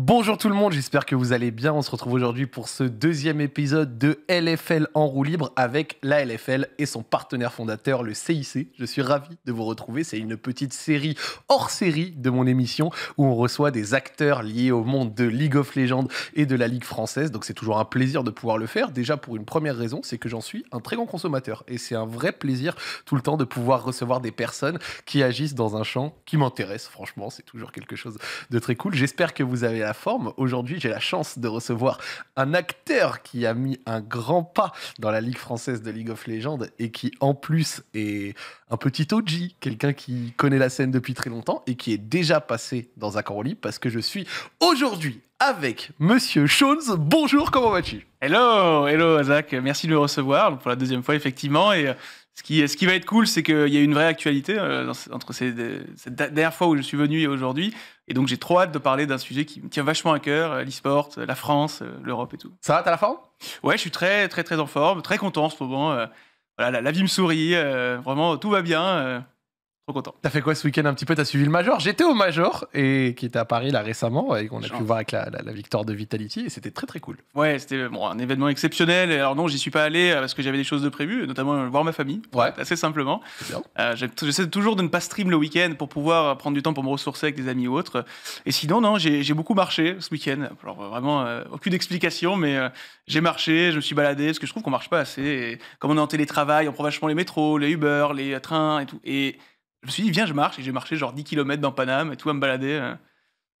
Bonjour tout le monde, j'espère que vous allez bien. On se retrouve aujourd'hui pour ce deuxième épisode de LFL en roue libre avec la LFL et son partenaire fondateur, le CIC. Je suis ravi de vous retrouver. C'est une petite série hors série de mon émission où on reçoit des acteurs liés au monde de League of Legends et de la Ligue française. Donc c'est toujours un plaisir de pouvoir le faire. Déjà pour une première raison, c'est que j'en suis un très grand consommateur et c'est un vrai plaisir tout le temps de pouvoir recevoir des personnes qui agissent dans un champ qui m'intéresse. Franchement, c'est toujours quelque chose de très cool. J'espère que vous avez forme. Aujourd'hui, j'ai la chance de recevoir un acteur qui a mis un grand pas dans la Ligue française de League of Legends et qui, en plus, est un petit OG, quelqu'un qui connaît la scène depuis très longtemps et qui est déjà passé dans un parce que je suis aujourd'hui avec Monsieur Shones. Bonjour, comment vas-tu Hello, hello Zach, merci de me recevoir pour la deuxième fois effectivement et euh, ce qui, ce qui va être cool, c'est qu'il y a une vraie actualité euh, entre ces, cette dernière fois où je suis venu et aujourd'hui. Et donc, j'ai trop hâte de parler d'un sujet qui me tient vachement à cœur, euh, l'e-sport, euh, la France, l'Europe et tout. Ça va, t'as la forme Ouais, je suis très, très, très en forme, très content en ce moment. Voilà, la, vie me sourit, vraiment, tout va bien content. T'as fait quoi ce week-end un petit peu T'as suivi le Major J'étais au Major et qui était à Paris là récemment et qu'on a pu voir avec la, victoire de Vitality et c'était très très cool. Ouais, c'était bon, un événement exceptionnel. Alors non, j'y suis pas allé euh, parce que j'avais des choses de prévues, notamment euh, voir ma famille. Ouais. Assez simplement. Euh, j'essaie toujours de ne pas stream le week-end pour pouvoir euh, prendre du temps pour me ressourcer avec des amis ou autres. Et sinon, non, j'ai, beaucoup marché ce week-end. Alors vraiment, aucune explication, mais j'ai marché, je me suis baladé parce que je trouve qu'on marche pas assez. comme on est en télétravail, on prend vachement les métros, les Uber, les trains et tout. Et je me suis dit, viens, je marche. Et j'ai marché genre 10 km dans Paname et tout, à me balader. Euh.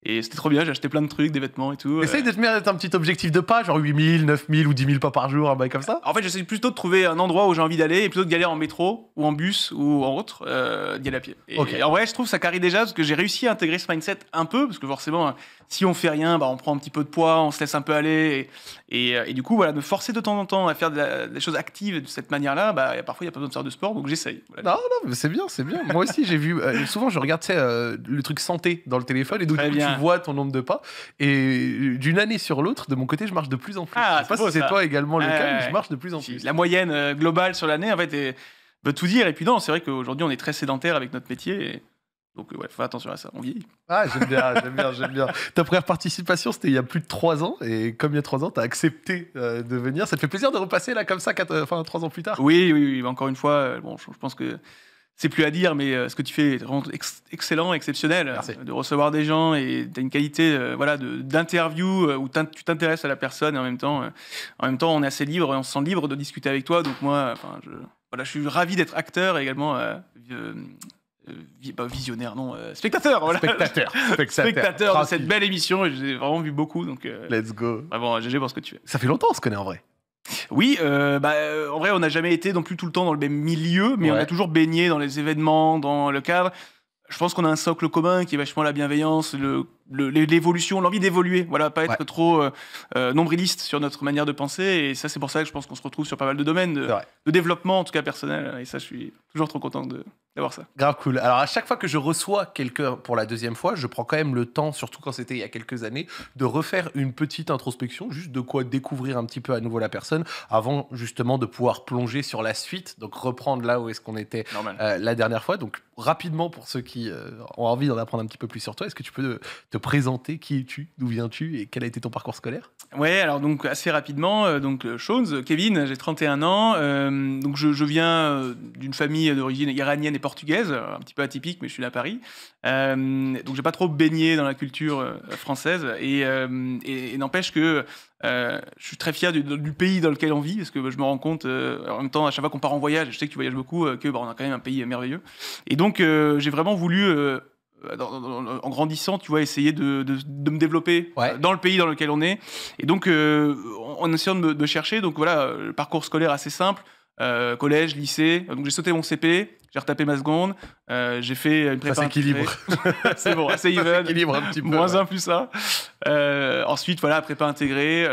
et c'était trop bien, j'ai acheté plein de trucs, des vêtements et tout. Euh. Essaye de te mettre un petit objectif de pas, genre 8000, 9000 ou 10 000 pas par jour, un bail comme ça. En fait, j'essaie plutôt de trouver un endroit où j'ai envie d'aller et plutôt de galérer en métro ou en bus ou en autre, euh, d'y aller à pied. Et, en vrai, je trouve ça carré déjà parce que j'ai réussi à intégrer ce mindset un peu, parce que forcément, si on fait rien, bah, on prend un petit peu de poids, on se laisse un peu aller. Et, euh, du coup, voilà, me forcer de temps en temps à faire des choses actives de cette manière-là, bah, parfois, il n'y a pas besoin de faire de sport, donc j'essaye. Voilà. Non, non, c'est bien, c'est bien. Moi aussi, j'ai vu, euh, souvent, je regarde euh, le truc santé dans le téléphone, et donc tu vois ton nombre de pas. Et d'une année sur l'autre, de mon côté, je marche de plus en plus. Ah, je sais pas si c'est toi également le cas, mais je marche de plus en plus. La moyenne globale sur l'année, en fait, est, veut bah, tout dire. Et puis non, c'est vrai qu'aujourd'hui, on est très sédentaire avec notre métier. Et donc ouais, faire attention à ça, on vieillit. Ah, j'aime bien, j'aime bien, j'aime bien. Ta première participation, c'était il y a plus de trois ans, et comme il y a trois ans, tu as accepté euh, de venir. Ça te fait plaisir de repasser là comme ça, quatre, euh, trois ans plus tard Oui, oui, encore une fois, euh, bon, je, pense que c'est plus à dire, mais ce que tu fais est vraiment excellent, exceptionnel. de recevoir des gens, et tu as une qualité voilà, d'interview où tu t'intéresses à la personne, et en même, temps, en même temps, on est assez libre, et on se sent libre de discuter avec toi. Donc moi, je, voilà, je suis ravi d'être acteur, également euh, bah, visionnaire, non, euh, spectateur, voilà. spectateur, spectateur, cette belle émission. j'ai vraiment vu beaucoup, donc. Euh, Let's go. ce que tu Ça fait longtemps, on se connaît en vrai. Oui, bah, en vrai, on n'a jamais été non plus tout le temps dans le même milieu, mais on a toujours baigné dans les événements, dans le cadre. Je pense qu'on a un socle commun qui est vachement la bienveillance, le l'évolution, l'envie d'évoluer, voilà, pas être trop euh, euh, nombriliste sur notre manière de penser. Et ça, c'est pour ça que je pense qu'on se retrouve sur pas mal de domaines de, développement, en tout cas personnel. Et ça, je suis toujours trop content d'avoir ça. Grave cool. Alors à chaque fois que je reçois quelqu'un pour la deuxième fois, je prends quand même le temps, surtout quand c'était il y a quelques années, de refaire une petite introspection, juste de quoi découvrir un petit peu à nouveau la personne, avant justement de pouvoir plonger sur la suite, donc reprendre là où est-ce qu'on était euh, la dernière fois. Donc rapidement pour ceux qui ont envie d'en apprendre un petit peu plus sur toi, est-ce que tu peux te présenter qui es-tu, d'où viens-tu et quel a été ton parcours scolaire Ouais, alors donc assez rapidement, euh, donc euh, chose, Kevin, j'ai 31 ans, euh, donc je, viens d'une famille d'origine iranienne et portugaise, un petit peu atypique, mais je suis là à Paris, donc j'ai pas trop baigné dans la culture française et, n'empêche que je suis très fier du, pays dans lequel on vit, parce que bah, je me rends compte, en même temps, à chaque fois qu'on part en voyage, je sais que tu voyages beaucoup, que bah, on a quand même un pays merveilleux. Et donc, j'ai vraiment voulu euh, en grandissant, tu vois, essayer de, me développer euh, dans le pays dans lequel on est. Et donc, euh, on en de, de, chercher, donc voilà, le parcours scolaire assez simple, collège, lycée. Donc j'ai sauté mon CP, j'ai retapé ma seconde, j'ai fait une prépa. équilibre. c'est bon, assez even. équilibre un petit peu. Moins un plus ça. ensuite, voilà, prépa intégrée,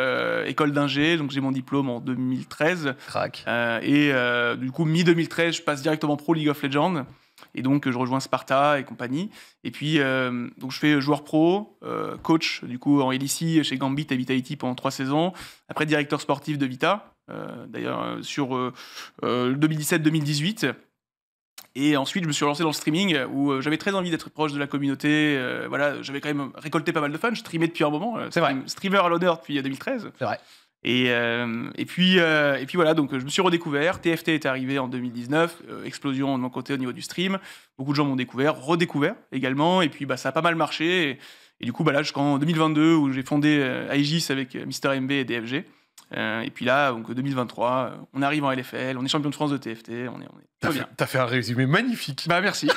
école d'ingé. Donc j'ai mon diplôme en 2013. Crac. et du coup, mi-2013, je passe directement pro League of Legends. Et donc, je rejoins Sparta et compagnie. Et puis, euh, donc je fais joueur pro, euh, coach du coup en LICI chez Gambit et Vitality pendant trois saisons. Après, directeur sportif de Vita, euh, d'ailleurs, sur 2017-2018. Et ensuite, je me suis lancé dans le streaming où j'avais très envie d'être proche de la communauté. voilà, j'avais quand même récolté pas mal de fun. Je streamais depuis un moment. C'est vrai. Streamer à l'honneur depuis 2013. C'est vrai. Et, euh, et, puis, euh, puis voilà, donc euh, je me suis redécouvert. TFT est arrivé en 2019, explosion de mon côté au niveau du stream. Beaucoup de gens m'ont découvert, redécouvert également. Et puis bah, ça a pas mal marché. Et, du coup, bah, là, jusqu'en 2022, où j'ai fondé Aegis avec Mister MB et DFG. Euh, et puis là, donc 2023, euh, on arrive en LFL, on est champion de France de TFT, on est, on est T'as fait, un résumé magnifique. Bah merci.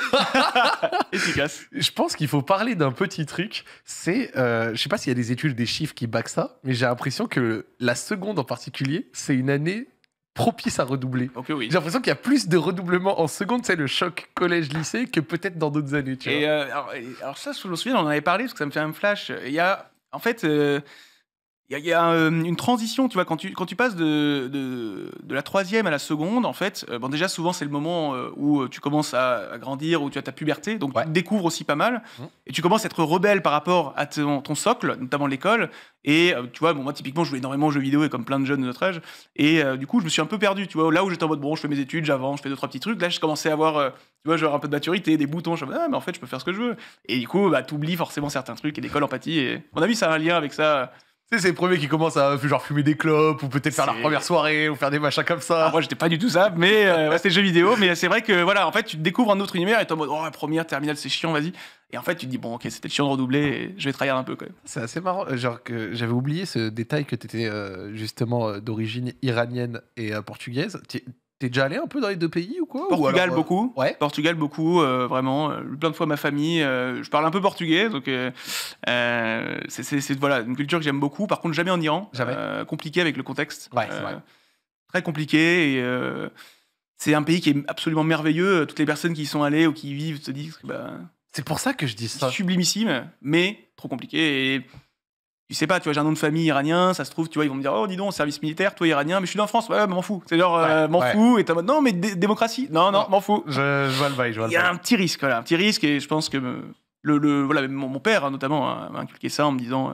Efficace. Je pense qu'il faut parler d'un petit truc. C'est, euh, je sais pas s'il y a des études, des chiffres qui back ça, mais j'ai l'impression que la seconde en particulier, c'est une année propice à redoubler. oui. J'ai l'impression qu'il y a plus de redoublements en seconde, c'est le choc collège-lycée, que peut-être dans d'autres années. Euh, alors, alors, ça, je me souviens, on en avait parlé parce que ça me fait un flash. Il y a, en fait. Il y a, euh, une transition, tu vois, quand tu, quand tu passes de, de, la troisième à la seconde, en fait, euh, bon, déjà, souvent, c'est le moment euh, où tu commences à, grandir, où tu as ta puberté, donc tu te découvres aussi pas mal, mmh. et tu commences à être rebelle par rapport à ton, socle, notamment l'école, et tu vois, bon, moi, typiquement, je jouais énormément aux jeux vidéo, et comme plein de jeunes de notre âge, et du coup, je me suis un peu perdu, tu vois, là où j'étais en mode, bon, je fais mes études, j'avance, je fais deux, trois petits trucs, là, je commençais à avoir, tu vois, genre un peu de maturité, des boutons, je me ah, mais en fait, je peux faire ce que je veux, et du coup, bah, oublies forcément certains trucs, et l'école empathie, et à mon avis, ça a un lien avec ça tu sais, c'est les premiers qui commencent à genre, fumer des clopes ou peut-être faire leur première soirée ou faire des machins comme ça. Ah, moi, j'étais pas du tout ça, mais c'était euh, c'est jeux vidéo. Mais c'est vrai que voilà, en fait, tu découvres un autre univers et t'es en mode, oh, première, terminale, c'est chiant, vas-y. Et en fait, tu dis, bon, ok, c'était chiant de redoubler, je vais travailler un peu quand même. C'est assez marrant. Euh, genre, que j'avais oublié ce détail que t'étais étais euh, justement d'origine iranienne et portugaise. T'es déjà allé un peu dans les deux pays ou quoi Portugal euh, beaucoup. Ouais. Portugal beaucoup, euh, vraiment. Euh, plein de fois ma famille. je parle un peu portugais, donc c'est voilà une culture que j'aime beaucoup. Par contre, jamais en Iran. Jamais. compliqué avec le contexte. Ouais, vrai. Très compliqué et c'est un pays qui est absolument merveilleux. Toutes les personnes qui y sont allées ou qui y vivent se disent bah, c'est pour ça que je dis ça. Sublimissime, mais trop compliqué et je sais pas, tu vois, j'ai un nom de famille iranien, ça se trouve, tu vois, ils vont me dire, oh, dis donc, service militaire, toi iranien, mais je suis en France, ouais, m'en fous. C'est genre, euh, m'en fous, et t'es en mode, non, mais démocratie, non, non, m'en fous. Je, vois le bail, je vois le Il y a un petit risque, voilà, un petit risque, et je pense que le, voilà, mon, père, hein, notamment, hein, m'a inculqué ça en me disant, euh,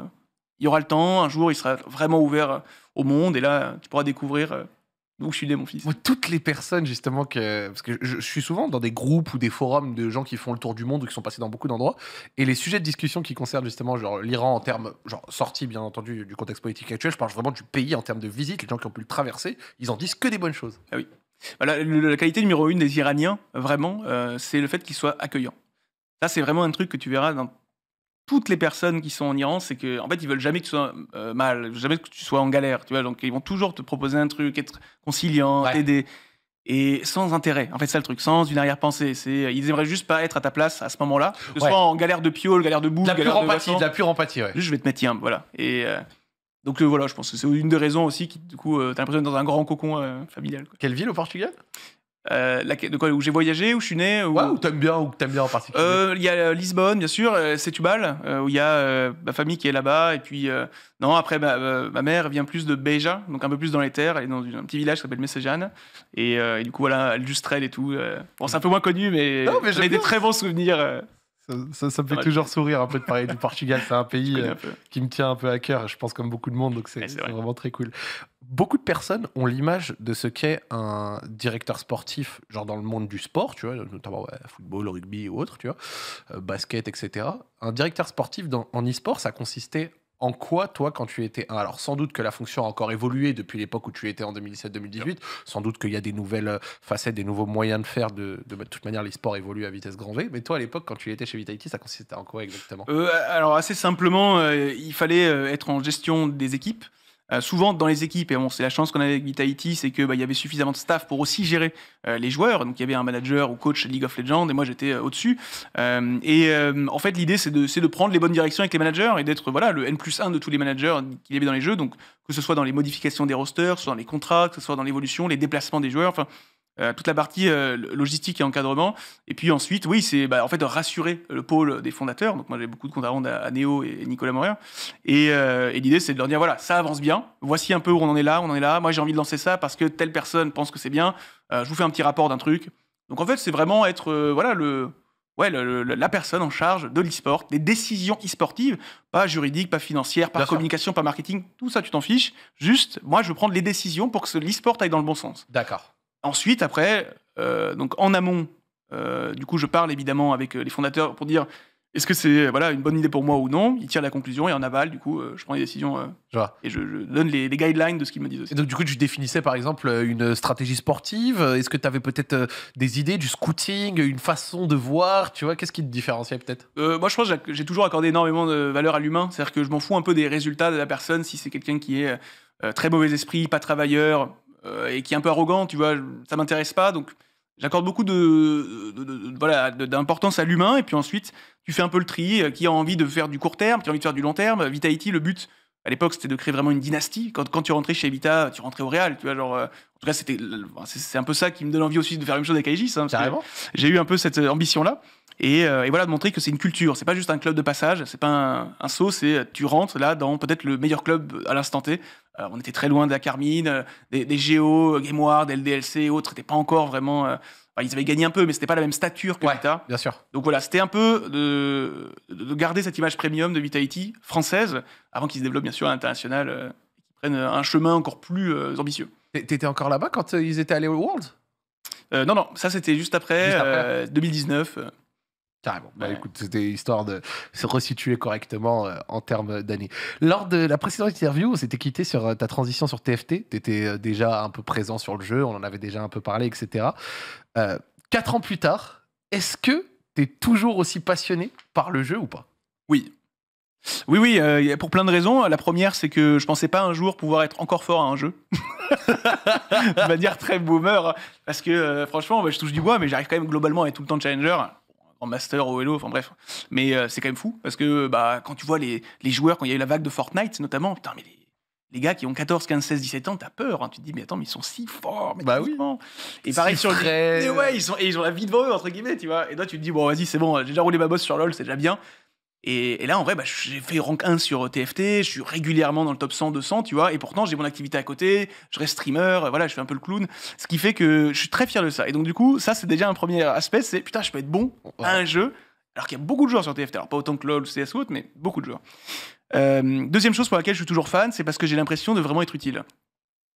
il y aura le temps, un jour, il sera vraiment ouvert au monde, et là, tu pourras découvrir euh, donc je suis né, mon fils. toutes les personnes, justement, que. Parce que je, suis souvent dans des groupes ou des forums de gens qui font le tour du monde ou qui sont passés dans beaucoup d'endroits. Et les sujets de discussion qui concernent, justement, genre l'Iran en termes. Genre sorti, bien entendu, du contexte politique actuel. Je parle vraiment du pays en termes de visite. Les gens qui ont pu le traverser, ils en disent que des bonnes choses. Ah oui. la qualité numéro une des Iraniens, vraiment, euh, c'est le fait qu'ils soient accueillants. Ça, c'est vraiment un truc que tu verras dans toutes les personnes qui sont en Iran, c'est que en fait ils veulent jamais que tu sois euh, mal, jamais que tu sois en galère, tu vois. Donc ils vont toujours te proposer un truc, être conciliant, aider, t'aider et sans intérêt. En fait, c'est le truc, sans une arrière-pensée. C'est euh, ils aimeraient juste pas être à ta place à ce moment-là, que ce soit en galère de piole, galère de boue. la galère pure de empathie, la pure empathie. Juste, je vais te mettre tiens, voilà. Et euh, donc voilà, je pense que c'est une des raisons aussi qui du coup t'as l'impression d'être dans un grand cocon familial. Quelle ville au Portugal euh, de quoi, où j'ai voyagé, où je suis né. Où, t'aimes bien, où t'aimes bien en particulier. Euh, il y a euh, Lisbonne, bien sûr, c'est Tubal où il y a ma famille qui est là-bas. Et puis, non, après, ma, mère vient plus de Beja, donc un peu plus dans les terres. Elle est dans un petit village qui s'appelle Messejane. Et, du coup, voilà, Lustrel et tout. Bon, c'est un peu moins connu, mais, mais j'ai des très bons souvenirs. Ça, me fait toujours sourire un peu de parler du Portugal. C'est un pays euh, qui me tient un peu à cœur, je pense, comme beaucoup de monde. Donc, c'est vraiment très cool. Beaucoup de personnes ont l'image de ce qu'est un directeur sportif, genre dans le monde du sport, tu vois, notamment football, rugby ou autre, tu vois, euh, basket, etc. Un directeur sportif dans, en e-sport, ça consistait en quoi, toi, quand tu étais. Alors, sans doute que la fonction a encore évolué depuis l'époque où tu étais en 2017-2018. Sans doute qu'il y a des nouvelles euh, facettes, des nouveaux moyens de faire. De, toute manière, les sports évoluent à vitesse grand V. Mais toi, à l'époque, quand tu étais chez Vitality, ça consistait en quoi exactement euh, Alors, assez simplement, euh, il fallait être en gestion des équipes. Euh, souvent dans les équipes, et bon, c'est la chance qu'on avait avec Vitality, c'est qu'il bah, y avait suffisamment de staff pour aussi gérer euh, les joueurs. Donc il y avait un manager ou coach League of Legends, et moi j'étais euh, au-dessus. et en fait, l'idée, c'est de, prendre les bonnes directions avec les managers et d'être voilà, le N 1 de tous les managers qu'il y avait dans les jeux. Donc que ce soit dans les modifications des rosters, soit dans les contrats, que ce soit dans l'évolution, les déplacements des joueurs. Euh, toute la partie euh, logistique et encadrement. Et puis ensuite, oui, c'est bah, en fait de rassurer le pôle des fondateurs. Donc moi, j'ai beaucoup de comptes à rendre à, Néo et Nicolas Morin. Euh, et, l'idée, c'est de leur dire voilà, ça avance bien. Voici un peu où on en est là, on en est là. Moi, j'ai envie de lancer ça parce que telle personne pense que c'est bien. je vous fais un petit rapport d'un truc. Donc en fait, c'est vraiment être voilà le ouais, la personne en charge de l'e-sport, des décisions e-sportives, pas juridiques, pas financières, pas communication, pas marketing, tout ça tu t'en fiches. Juste, moi je veux prendre les décisions pour que l'e-sport aille dans le bon sens. D'accord. Ensuite, après, euh, donc en amont, euh, du coup, je parle évidemment avec euh, les fondateurs pour dire est-ce que c'est voilà une bonne idée pour moi ou non Ils tirent la conclusion et en aval, du coup, je prends les décisions et je, donne les, guidelines de ce qu'ils me disent aussi. donc, du coup, tu définissais par exemple une stratégie sportive Est-ce que tu avais peut-être des idées du scouting, une façon de voir Tu vois, qu'est-ce qui te différenciait peut-être Moi, je pense que j'ai toujours accordé énormément de valeur à l'humain. C'est-à-dire que je m'en fous un peu des résultats de la personne si c'est quelqu'un qui est très mauvais esprit, pas travailleur, euh, et qui est un peu arrogant, tu vois, ça m'intéresse pas. Donc, j'accorde beaucoup de, voilà d'importance à l'humain. Et puis ensuite, tu fais un peu le tri. Euh, qui a envie de faire du court terme Qui a envie de faire du long terme Vitality, le but à l'époque, c'était de créer vraiment une dynastie. Quand, quand, tu rentrais chez Vita, tu rentrais au Real. Tu vois, genre, euh, en tout cas, c'était, c'est, un peu ça qui me donne envie aussi de faire une chose avec Aegis. Hein, J'ai eu un peu cette ambition-là. Euh, et, voilà, de montrer que c'est une culture. C'est pas juste un club de passage, c'est pas un, saut, c'est euh, tu rentres là dans peut-être le meilleur club à l'instant T. Euh, on était très loin de la Carmine, des, des Géo, des LDLC et autres, n'étaient pas encore vraiment. ils avaient gagné un peu, mais c'était pas la même stature que Vita. Bien sûr. Donc voilà, c'était un peu de, de, garder cette image premium de Vitality française avant qu'ils se développent bien sûr à l'international et qu'ils prennent un chemin encore plus ambitieux. T'étais encore là-bas quand ils étaient allés au World Non, non, ça c'était juste après, juste après. 2019. Bah, écoute, c'était histoire de se resituer correctement euh, en termes d'années. Lors de la précédente interview, on s'était quitté sur euh, ta transition sur TFT. Tu étais euh, déjà un peu présent sur le jeu, on en avait déjà un peu parlé, etc. quatre ans plus tard, est-ce que tu es toujours aussi passionné par le jeu ou pas Oui, oui, oui, pour plein de raisons. La première, c'est que je pensais pas un jour pouvoir être encore fort à un jeu. de dire très boomer. Parce que franchement, bah, je touche du bois, mais j'arrive quand même globalement à être tout le temps challenger en master au Hello, enfin bref. Mais euh, c'est quand même fou parce que bah, quand tu vois les, les joueurs, quand il y a eu la vague de Fortnite notamment, putain, mais les, gars qui ont 14, 15, 16, 17 ans, t'as peur. Hein. Tu te dis, mais attends, mais ils sont si forts. Mais bah oui. Et pareil, sur le... ouais, ils, sont, et ils ont la vie devant eux, entre guillemets, tu vois. Et toi, tu te dis, bon, vas-y, c'est bon, j'ai déjà roulé ma bosse sur LoL, c'est déjà bien. Et, là, en vrai, bah, j'ai fait rank 1 sur TFT, je suis régulièrement dans le top 100, 200, tu vois, et pourtant, j'ai mon activité à côté, je reste streamer, euh, voilà, je fais un peu le clown, ce qui fait que je suis très fier de ça. Et donc, du coup, ça, c'est déjà un premier aspect, c'est putain, je peux être bon à un jeu, alors qu'il y a beaucoup de joueurs sur TFT, alors pas autant que LoL ou CSGO, mais beaucoup de joueurs. Euh, deuxième chose pour laquelle je suis toujours fan, c'est parce que j'ai l'impression de vraiment être utile.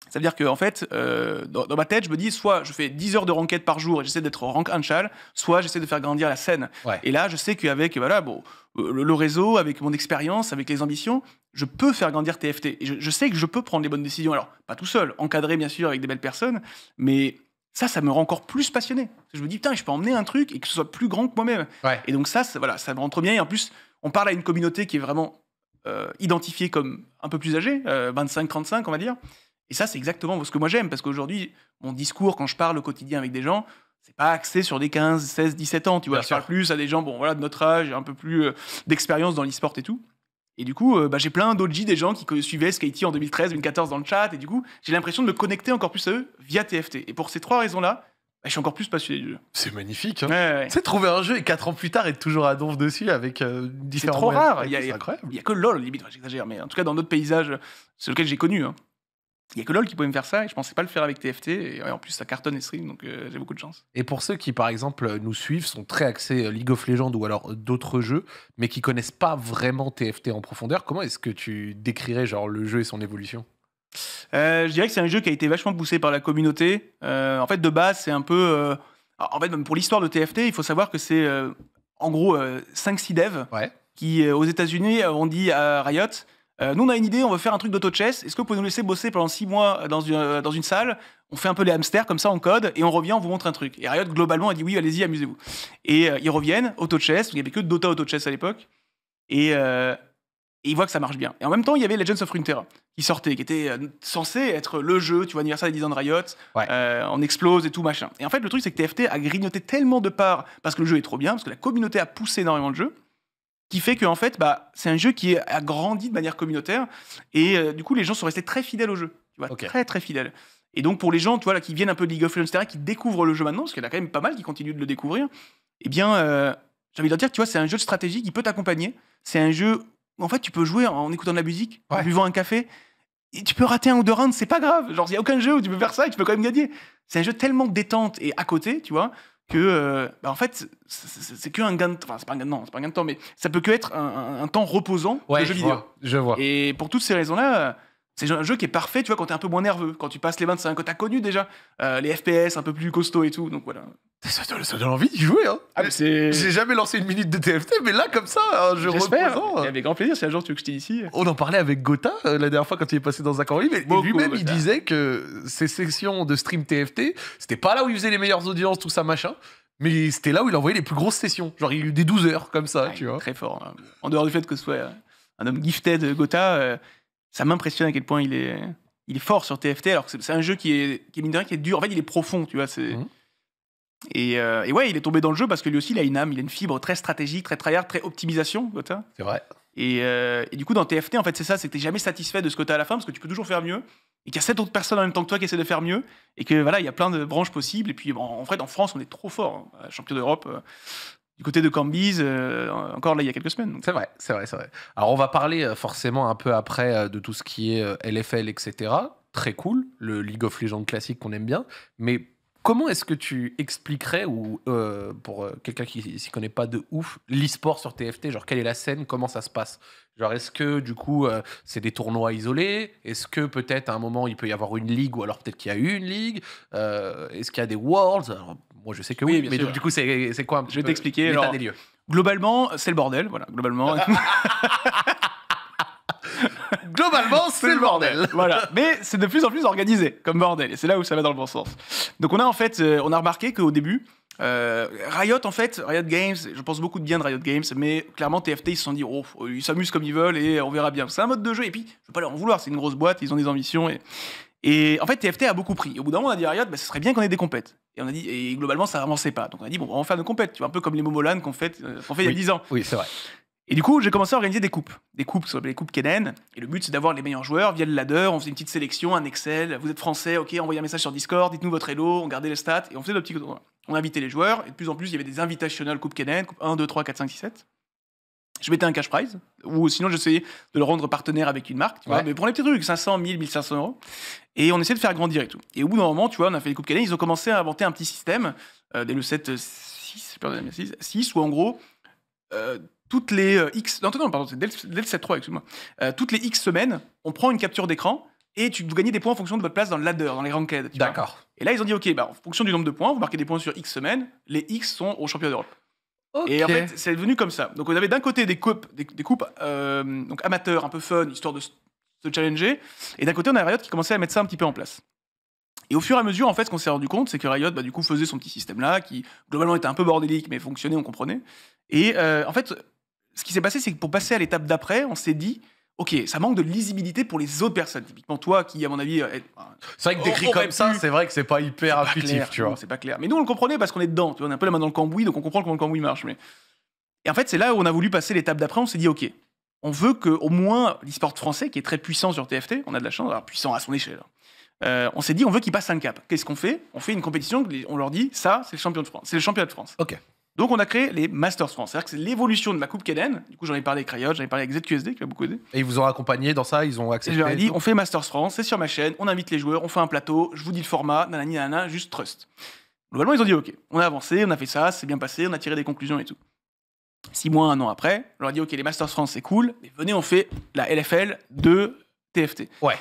Ça veut dire que en fait, euh, dans, ma tête, je me dis soit je fais 10 heures de renquête par jour et j'essaie d'être rank un chal, soit j'essaie de faire grandir la scène. Et là, je sais qu'avec voilà, bon, euh, le, réseau, avec mon expérience, avec les ambitions, je peux faire grandir TFT. Et je, sais que je peux prendre les bonnes décisions. Alors, pas tout seul, encadré bien sûr avec des belles personnes, mais ça, ça me rend encore plus passionné. Je me dis, putain, je peux emmener un truc et que ce soit plus grand que moi-même. Et donc ça, ça, voilà, ça me rentre bien. Et en plus, on parle à une communauté qui est vraiment euh, identifiée comme un peu plus âgée, 25-35, on va dire. Et ça, c'est exactement ce que moi j'aime, parce qu'aujourd'hui, mon discours, quand je parle au quotidien avec des gens, c'est pas axé sur des 15, 16, 17 ans, tu vois. je parle plus à des gens, bon, voilà, de notre âge, un peu plus euh, d'expérience dans l'e-sport et tout. Et du coup, euh, bah, j'ai plein d'OG, des gens qui suivaient SkyT en 2013, 2014 dans le chat, et du coup, j'ai l'impression de me connecter encore plus à eux via TFT. Et pour ces trois raisons-là, bah, je suis encore plus passionné du jeu. C'est magnifique. Hein. trouver un jeu et 4 ans plus tard être toujours à donf dessus avec euh, différents. C'est trop rare. Il y, a, il n'y a que LOL, limite, j'exagère, mais en tout cas, dans notre paysage, c'est lequel j'ai connu. Hein. Il n'y a que LOL qui pouvait me faire ça et je pensais pas le faire avec TFT. Et en plus, ça cartonne et stream, donc euh, j'ai beaucoup de chance. Et pour ceux qui, par exemple, euh, nous suivent, sont très axés euh, League of Legends ou alors d'autres jeux, mais qui connaissent pas vraiment TFT en profondeur, comment est-ce que tu décrirais genre le jeu et son évolution Je dirais que c'est un jeu qui a été vachement poussé par la communauté. en fait, de base, c'est un peu. En fait, même pour l'histoire de TFT, il faut savoir que c'est en gros 5-6 devs qui, aux États-Unis, ont dit à Riot euh, nous, on a une idée, on veut faire un truc d'auto-chess. Est-ce que vous pouvez nous laisser bosser pendant six mois euh, euh, dans une, salle On fait un peu les hamsters, comme ça en code, et on revient, on vous montre un truc. Et Riot, globalement, a dit oui, allez-y, amusez-vous. Et ils reviennent, auto-chess, il n'y avait que Dota auto-chess à l'époque, et, ils voient que ça marche bien. Et en même temps, il y avait Legends of Runeterra qui sortait, qui était censé être le jeu, tu vois, anniversaire des 10 ans de Riot, on explose et tout, machin. Et en fait, le truc, c'est que TFT a grignoté tellement de parts parce que le jeu est trop bien, parce que la communauté a poussé énormément le jeu, qui fait que en fait, bah, c'est un jeu qui a grandi de manière communautaire et euh, du coup, les gens sont restés très fidèles au jeu, tu vois, très très fidèles. Et donc pour les gens, tu vois, qui viennent un peu de League of Legends, etc., qui découvrent le jeu maintenant, parce qu'il y en a quand même pas mal qui continuent de le découvrir, eh bien, euh, j'ai envie de dire, tu vois, c'est un jeu de stratégie qui peut t'accompagner. C'est un jeu où, en fait, tu peux jouer en écoutant de la musique, en buvant un café. Et tu peux rater un ou deux rounds, c'est pas grave. Genre, il n'y a aucun jeu où tu peux faire ça et tu peux quand même gagner. C'est un jeu tellement détente et à côté, tu vois, que, euh, bah, en fait, c'est qu'un gain de temps. Enfin, c'est pas un gain de c'est pas un gain de temps, mais ça peut que être un, un, temps reposant de jeu je vidéo. Vois, je vois. Et pour toutes ces raisons-là, c'est un jeu qui est parfait, tu vois, quand t'es un peu moins nerveux, quand tu passes les 25, quand t'as connu déjà euh, les FPS un peu plus costauds et tout, donc voilà. Ça, donne, envie d'y jouer, hein. Ah, j'ai jamais lancé une minute de TFT, mais là, comme ça, hein, je jeu avec grand plaisir, c'est un jour que je ici. On en parlait avec Gotha euh, la dernière fois quand il est passé dans un camp mais lui-même, il disait que ces sessions de stream TFT, c'était pas là où il faisait les meilleures audiences, tout ça, machin. Mais c'était là où il envoyait les plus grosses sessions. Genre, il y eu des 12 heures comme ça, ah, tu vois. Très fort. Hein. En dehors du fait que ce soit un homme gifted, Gotha, euh, ça m'impressionne à quel point il est, il fort sur TFT, alors que c'est un jeu qui est, qui est qui est dur. En fait, il est profond, tu vois. Mhm. Et, euh, et, ouais, il est tombé dans le jeu parce que lui aussi, il a une âme, il a une fibre très stratégique, très tryhard, très optimisation. C'est vrai. Et, euh, et, du coup, dans TFT, en fait, c'est ça, c'est que n'es jamais satisfait de ce que as à la fin parce que tu peux toujours faire mieux et qu'il y a sept autres personnes en même temps que toi qui essaient de faire mieux et que voilà, il y a plein de branches possibles. Et puis, bon, en fait, en France, on est trop fort, hein, champion d'Europe. Euh, du côté de cambise euh, encore là, il y a quelques semaines. C'est vrai, c'est vrai, c'est vrai. Alors, on va parler euh, forcément un peu après euh, de tout ce qui est LFL, etc. Très cool, le League of Legends classique qu'on aime bien. Mais comment est-ce que tu expliquerais, ou euh, pour euh, quelqu'un qui s'y connaît pas de ouf, l'e-sport sur TFT Genre, quelle est la scène Comment ça se passe Genre, est-ce que du coup, euh, c'est des tournois isolés Est-ce que peut-être à un moment, il peut y avoir une ligue, ou alors peut-être qu'il y a eu une ligue Est-ce qu'il y a des Worlds Moi, je sais que oui, mais du coup, c'est quoi Je vais t'expliquer. L'état des lieux. Globalement, c'est le bordel, voilà, globalement. Globalement, c'est le bordel. Voilà. Mais c'est de plus en plus organisé comme bordel. Et c'est là où ça va dans le bon sens. Donc, on a en fait, euh, on a remarqué qu'au début, euh, Riot, en fait, Riot Games, je pense beaucoup de bien de Riot Games, mais clairement, TFT, ils se sont dit, oh, ils s'amusent comme ils veulent et on verra bien. C'est un mode de jeu. Et puis, je veux pas leur en vouloir. C'est une grosse boîte, ils ont des ambitions. Et, en fait, TFT a beaucoup pris. Au bout d'un moment, on a dit Riot, bah, ce serait bien qu'on ait des compètes. Et on a dit, et globalement, ça avançait pas. Donc, on a dit, bon, on va en faire des compètes. Tu vois, un peu comme les Momolan qu'on fait, euh, fait il y a 10 ans. Oui, c'est vrai. Et du coup, j'ai commencé à organiser des coupes. Des coupes, ça les coupes Kenen. Et le but, c'est d'avoir les meilleurs joueurs via le ladder. On faisait une petite sélection, un Excel. Vous êtes français, ok, envoyez un message sur Discord, dites-nous votre hello, on gardait les stats. Et on faisait de petits On invitait les joueurs. Et de plus en plus, il y avait des invitationnels coupes Kenen, coupe 1, 2, 3, 4, 5, 6, 7. Je mettais un cash prize. Ou sinon, j'essayais de le rendre partenaire avec une marque. Tu vois. Mais pour les petits trucs, 500, 1000, 1500 euros. Et on essayait de faire grandir et tout. Et au bout d'un moment, tu vois, on a fait les coupes Kenen. Ils ont commencé à inventer un petit système euh, dès le 7, 6, 6, où en gros. Euh, toutes les euh, X. Non, non, pardon, c'est excuse-moi. Euh, toutes les X semaines, on prend une capture d'écran et tu, vous gagnez des points en fonction de votre place dans le ladder, dans les ranked. D'accord. Et là, ils ont dit, OK, bah, en fonction du nombre de points, vous marquez des points sur X semaines, les X sont aux champion d'Europe. Et en fait, c'est devenu comme ça. Donc, on avait d'un côté des coupes, des, coupes euh, donc amateurs, un peu fun, histoire de se challenger. Et d'un côté, on a Riot qui commençait à mettre ça un petit peu en place. Et au fur et à mesure, en fait, ce qu'on s'est rendu compte, c'est que Riot, bah, du coup, faisait son petit système-là, qui globalement était un peu bordélique, mais fonctionnait, on comprenait. Et en fait, ce qui s'est passé, c'est que pour passer à l'étape d'après, on s'est dit, Ok, ça manque de lisibilité pour les autres personnes. Typiquement, toi qui, à mon avis. Euh, c'est vrai que oh, décrit comme ça, c'est vrai que c'est pas hyper intuitif, tu vois. C'est pas clair. Mais nous, on le comprenait parce qu'on est dedans. on a un peu la main dans le cambouis, donc on comprend comment le cambouis marche. Mais... Et en fait, c'est là où on a voulu passer l'étape d'après. On s'est dit, ok, on veut qu'au moins, l'e-sport français, qui est très puissant sur TFT, on a de la chance, puissant à son échelle, hein, euh, on s'est dit, on veut qu'il passe un cap. Qu'est-ce qu'on fait On fait une compétition, on leur dit, ça, c'est le champion de France. C'est le championnat de France. Ok. Donc on a créé les Masters France. C'est-à-dire que c'est l'évolution de ma Coupe Keden. Du coup, j'en ai parlé avec Riot, j'en ai parlé avec ZQSD qui m'a beaucoup aidé. Et ils vous ont accompagné dans ça, ils ont accepté. Et je leur dit, on fait Masters France, c'est sur ma chaîne, on invite les joueurs, on fait un plateau, je vous dis le format, nanani nanana, juste trust. Globalement, ils ont dit, ok, on a avancé, on a fait ça, c'est bien passé, on a tiré des conclusions et tout. Six mois, un an après, on leur a dit, ok, les Masters France, c'est cool, mais venez, on fait la LFL de TFT. Ouais.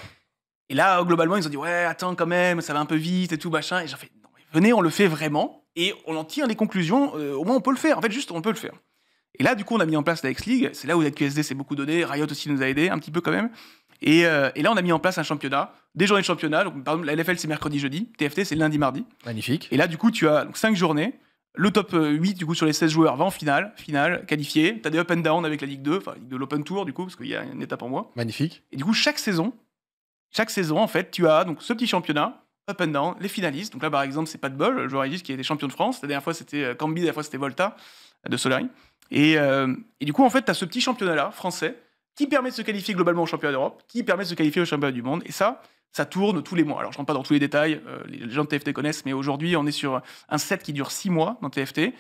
Et là, globalement, ils ont dit, ouais, attends quand même, ça va un peu vite et tout, machin. Et j'ai fait, non, mais venez, on le fait vraiment et on en tire les conclusions, euh, au moins on peut le faire, en fait juste on peut le faire. Et là du coup on a mis en place la X-League, c'est là où la QSD s'est beaucoup donné, Riot aussi nous a aidé un petit peu quand même, et, euh, et, là on a mis en place un championnat, des journées de championnat, par exemple la LFL c'est mercredi jeudi, TFT c'est lundi mardi. Magnifique. Et là du coup tu as 5 journées, le top 8 euh, du coup sur les 16 joueurs va en finale, finale, tu as des up and down avec la Ligue 2, enfin de l'Open Tour du coup, parce qu'il y a une étape en moins. Magnifique. Et du coup chaque saison, chaque saison en fait tu as donc ce petit championnat, up and down, les finalistes. Donc là, par exemple, c'est pas de bol, le joueur y qui était champion de France. La dernière fois, c'était euh, Cambi, la dernière fois, c'était Volta euh, de Solari. Et, euh, et, du coup, en fait, tu as ce petit championnat-là, français, qui permet de se qualifier globalement au championnat d'Europe, qui permet de se qualifier au championnat du monde. Et ça, ça tourne tous les mois. Alors, je rentre pas dans tous les détails, les gens de TFT connaissent, mais aujourd'hui, on est sur un set qui dure six mois dans TFT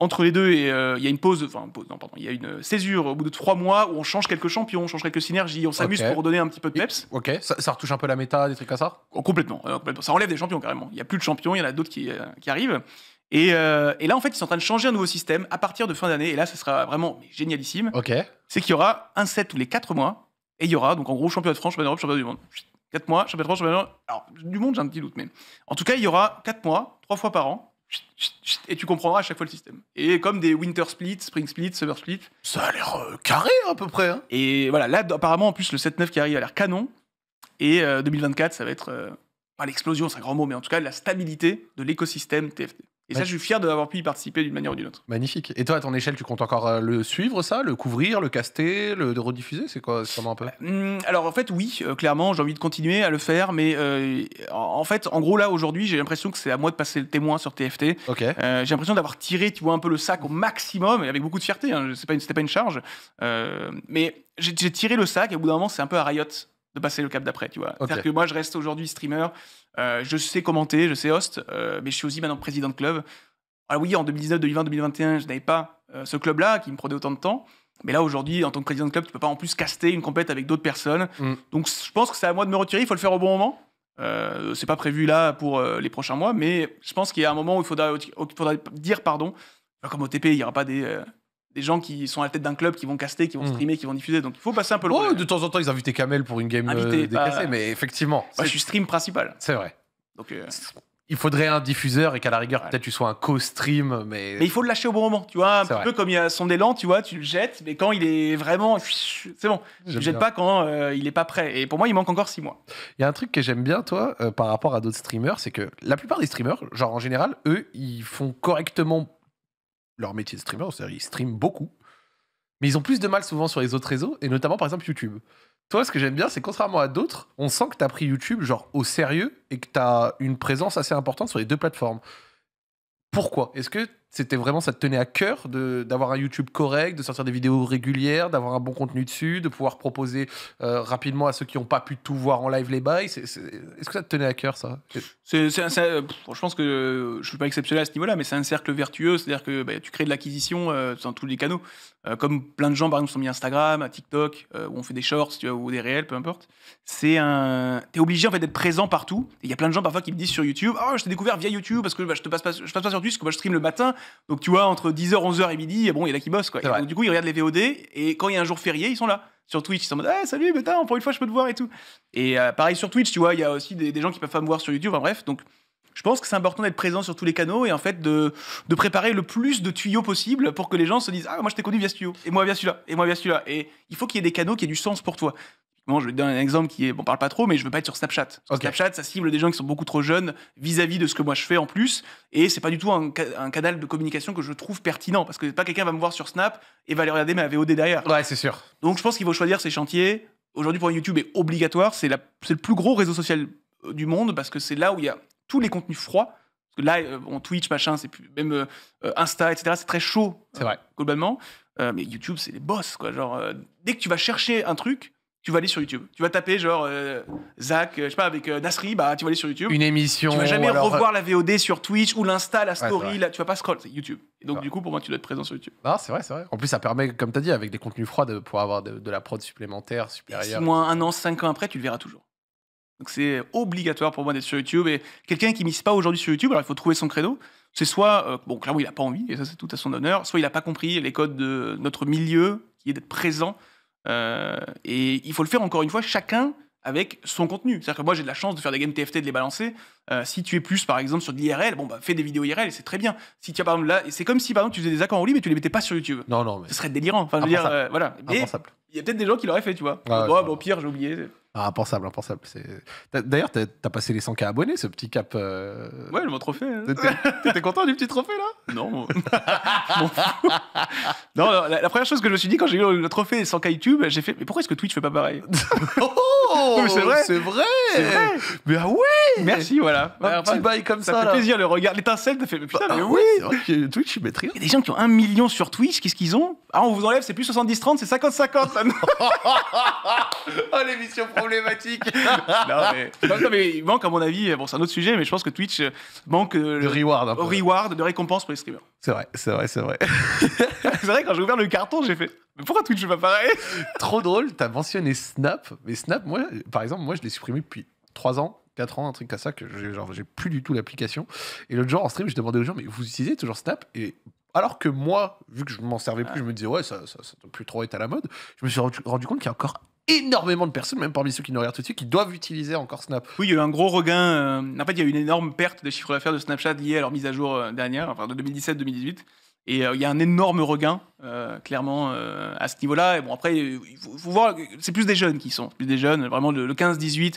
entre les deux, euh, il y a une pause, enfin, pause, non, pardon, il y a une césure au bout de trois mois où on change quelques champions, on change quelques synergies, on s'amuse pour donner un petit peu de peps. Ok, ça, ça, retouche un peu la méta, des trucs comme ça oh, complètement, euh, complètement, Ça enlève des champions carrément. Il n'y a plus de champions, il y en a d'autres qui, euh, arrivent. Et, là, en fait, ils sont en train de changer un nouveau système à partir de fin d'année, et là, ce sera vraiment génialissime. Ok. C'est qu'il y aura un set tous les quatre mois, et il y aura donc en gros championnat de France, championnat d'Europe, championnat du monde. Quatre mois, championnat de France, championnat d'Europe, Alors, du monde, j'ai un petit doute, mais en tout cas, il y aura quatre mois, trois fois par an, et tu comprendras à chaque fois le système. Et comme des Winter Split, Spring Split, Summer Split. Ça a l'air euh, carré à peu près. Hein. Et voilà, là apparemment en plus le 7-9 qui arrive a l'air canon. Et 2024, euh, ça va être, euh, l'explosion, c'est un grand mot, mais en tout cas la stabilité de l'écosystème TFT. Et ça, je suis fier d'avoir pu y participer d'une manière ou d'une autre. Magnifique. Et toi, à ton échelle, tu comptes encore euh, le suivre, ça Le couvrir, le caster, le rediffuser C'est quoi comment un peu euh, hmm, Alors, en fait, oui, euh, clairement, j'ai envie de continuer à le faire, mais en fait, en gros, là, aujourd'hui, j'ai l'impression que c'est à moi de passer le témoin sur TFT. j'ai l'impression d'avoir tiré, tu vois, un peu le sac au maximum, et avec beaucoup de fierté, hein, c'était pas, pas, une charge. mais j'ai tiré le sac, et au bout d'un moment, c'est un peu à Riot de passer le cap d'après, tu vois. C'est-à-dire que moi, je reste aujourd'hui streamer, euh, je sais commenter, je sais host, euh, mais je suis aussi maintenant président de club. Ah oui, en 2019, 2020, 2021, je n'avais pas euh, ce club-là qui me prenait autant de temps. Mais là, aujourd'hui, en tant que président de club, tu ne peux pas en plus caster une compète avec d'autres personnes. Mm. Donc, je pense que c'est à moi de me retirer. Il faut le faire au bon moment. Euh, c'est pas prévu là pour les prochains mois, mais je pense qu'il y a un moment où il faudra, dire pardon. comme au TP, il n'y aura pas des, des gens qui sont à la tête d'un club, qui vont caster, qui vont hmm. streamer, qui vont diffuser. Donc il faut passer un peu le oh, De temps en temps, ils invitaient Kamel pour une game euh, Invité, mais effectivement. Moi, je suis stream principal. C'est vrai. Donc, euh, Il faudrait un diffuseur et qu'à la rigueur, peut-être tu sois un co-stream, mais... mais. il faut le lâcher au bon moment, tu vois. Un peu comme il y a son élan, tu vois, tu le jettes, mais quand il est vraiment. C'est bon. Tu le jettes pas quand euh, il est pas prêt. Et pour moi, il manque encore six mois. Il y a un truc que j'aime bien, toi, par rapport à d'autres streamers, c'est que la plupart des streamers, genre en général, eux, ils font correctement leur métier de streamer, c'est-à-dire ils streament beaucoup, mais ils ont plus de mal souvent sur les autres réseaux, et notamment par exemple YouTube. Toi, ce que j'aime bien, c'est contrairement à d'autres, on sent que tu as pris YouTube genre au sérieux et que tu as une présence assez importante sur les deux plateformes. Pourquoi Est-ce que c'était vraiment, ça te tenait à cœur d'avoir un YouTube correct, de sortir des vidéos régulières, d'avoir un bon contenu dessus, de pouvoir proposer euh, rapidement à ceux qui n'ont pas pu tout voir en live les bails. Est-ce que ça te tenait à cœur, ça Je pense que je ne suis pas exceptionnel à ce niveau-là, mais c'est un cercle vertueux. C'est-à-dire que bah, tu crées de l'acquisition euh, dans tous les canaux. Euh, comme plein de gens, par exemple, sont mis Instagram, à TikTok, euh, où on fait des shorts tu vois, ou des réels, peu importe. C'est un. T'es obligé en fait d'être présent partout. Il y a plein de gens parfois qui me disent sur YouTube Oh, je t'ai découvert via YouTube parce que bah, je te passe pas, je passe pas sur Twitch parce que moi je stream le matin. Donc tu vois, entre 10h, 11h et midi, bon, il y en a qui bossent quoi. du coup, ils regardent les VOD et quand il y a un jour férié, ils sont là sur Twitch, ils sont en mode eh, salut, mais pour une fois, je peux te voir et tout. Et euh, pareil sur Twitch, tu vois, il y a aussi des, gens qui peuvent pas me voir sur YouTube, enfin bref. Donc, je pense que c'est important d'être présent sur tous les canaux et en fait de, de préparer le plus de tuyaux possible pour que les gens se disent Ah, moi je t'ai connu via ce tuyau, et moi via celui-là, et moi via celui-là. Et il faut qu'il y ait des canaux qui aient du sens pour toi. Moi je vais te donner un exemple qui est, bon, parle pas trop, mais je veux pas être sur Snapchat. Snapchat, ça cible des gens qui sont beaucoup trop jeunes vis-à-vis de ce que moi je fais en plus, et c'est pas du tout un, canal de communication que je trouve pertinent, parce que pas quelqu'un va me voir sur Snap et va aller regarder ma VOD derrière. Ouais, c'est sûr. Donc je pense qu'il faut choisir ses chantiers. Aujourd'hui, pour YouTube, est obligatoire. C'est le plus gros réseau social euh, du monde parce que c'est là où il y a tous les contenus froids. là, on euh, Twitch, machin, c'est Même euh, Insta, etc., c'est très chaud. C'est vrai. Euh, globalement. mais YouTube, c'est les boss, quoi. Genre, dès que tu vas chercher un truc, tu vas aller sur YouTube. Tu vas taper genre Zach, je sais pas, avec Nasri, bah tu vas aller sur YouTube. Une émission. Tu vas jamais revoir la VOD sur Twitch ou l'Insta, la story, là, tu vas pas scroll, c'est YouTube. donc du coup, pour moi, tu dois être présent sur YouTube. Ah, c'est vrai, c'est vrai. En plus, ça permet, comme tu as dit, avec des contenus froids, de pouvoir avoir de, la prod supplémentaire, supérieure. Moins un an, cinq ans après, tu le verras toujours. Donc c'est obligatoire pour moi d'être sur YouTube. Et quelqu'un qui ne mise pas aujourd'hui sur YouTube, alors il faut trouver son credo. C'est soit, euh, bon, clairement, il n'a pas envie, et ça c'est tout à son honneur, soit il n'a pas compris les codes de notre milieu, qui est d'être présent. Euh, et il faut le faire encore une fois, chacun avec son contenu. C'est-à-dire que moi, j'ai de la chance de faire des games TFT, de les balancer. Euh, si tu es plus, par exemple, sur de l'IRL, bon, bah, fais des vidéos IRL, c'est très bien. Si tu as, par exemple, là, c'est comme si, par exemple, tu faisais des accords en ligne, mais tu les mettais pas sur YouTube. Non, non, mais. Ce serait délirant. Enfin, voilà. il y a peut-être des gens qui l'auraient fait, tu vois. Ah, bon pire, j'ai oublié. Ah, impensable, impensable. D'ailleurs, t'as passé les 100K abonnés, ce petit cap. Euh, ouais, le mot trophée. Hein. T'étais content du petit trophée, là Non. non, la, la, première chose que je me suis dit quand j'ai eu le trophée 100K YouTube, j'ai fait Mais pourquoi est-ce que Twitch fait pas pareil Oh C'est vrai C'est vrai. Mais ah ouais Merci, voilà. Un petit bail comme ça. Ça fait plaisir le regard. L'étincelle, t'as fait Mais putain, ah oui Twitch, vrai que Twitch, il Il y a des gens qui ont un million sur Twitch, qu'est-ce qu'ils ont Ah, on vous enlève, c'est plus 70-30, c'est 50-50. oh, l'émission mais... il manque, à mon avis, bon, c'est un autre sujet, mais je pense que Twitch euh, manque le euh, reward, reward de récompense pour les streamers. C'est vrai, c'est vrai, c'est vrai. c'est vrai, quand j'ai ouvert le carton, j'ai fait. Mais pourquoi Twitch je' pas pareil Trop drôle, t'as mentionné Snap. Mais Snap, moi, par exemple, moi, je l'ai supprimé depuis 3 ans. 4 ans, un truc comme ça, que j'ai plus du tout l'application. Et l'autre jour en stream, je demandais aux gens, mais vous utilisez toujours Snap Et alors que moi, vu que je m'en servais plus, je me disais, ouais, ça, ne plus trop être à la mode. Je me suis rendu, rendu compte qu'il y a encore énormément de personnes, même parmi ceux qui nous regardent tout de suite, qui doivent utiliser encore Snap. Oui, il y a eu un gros regain. Euh, en fait, il y a eu une énorme perte de chiffres d'affaires de Snapchat liée à leur mise à jour euh, dernière, enfin de 2017-2018. Et euh, il y a un énorme regain, clairement, à ce niveau-là. Et bon, après, il faut, voir, c'est plus des jeunes qui sont, plus des jeunes, vraiment le 15-18,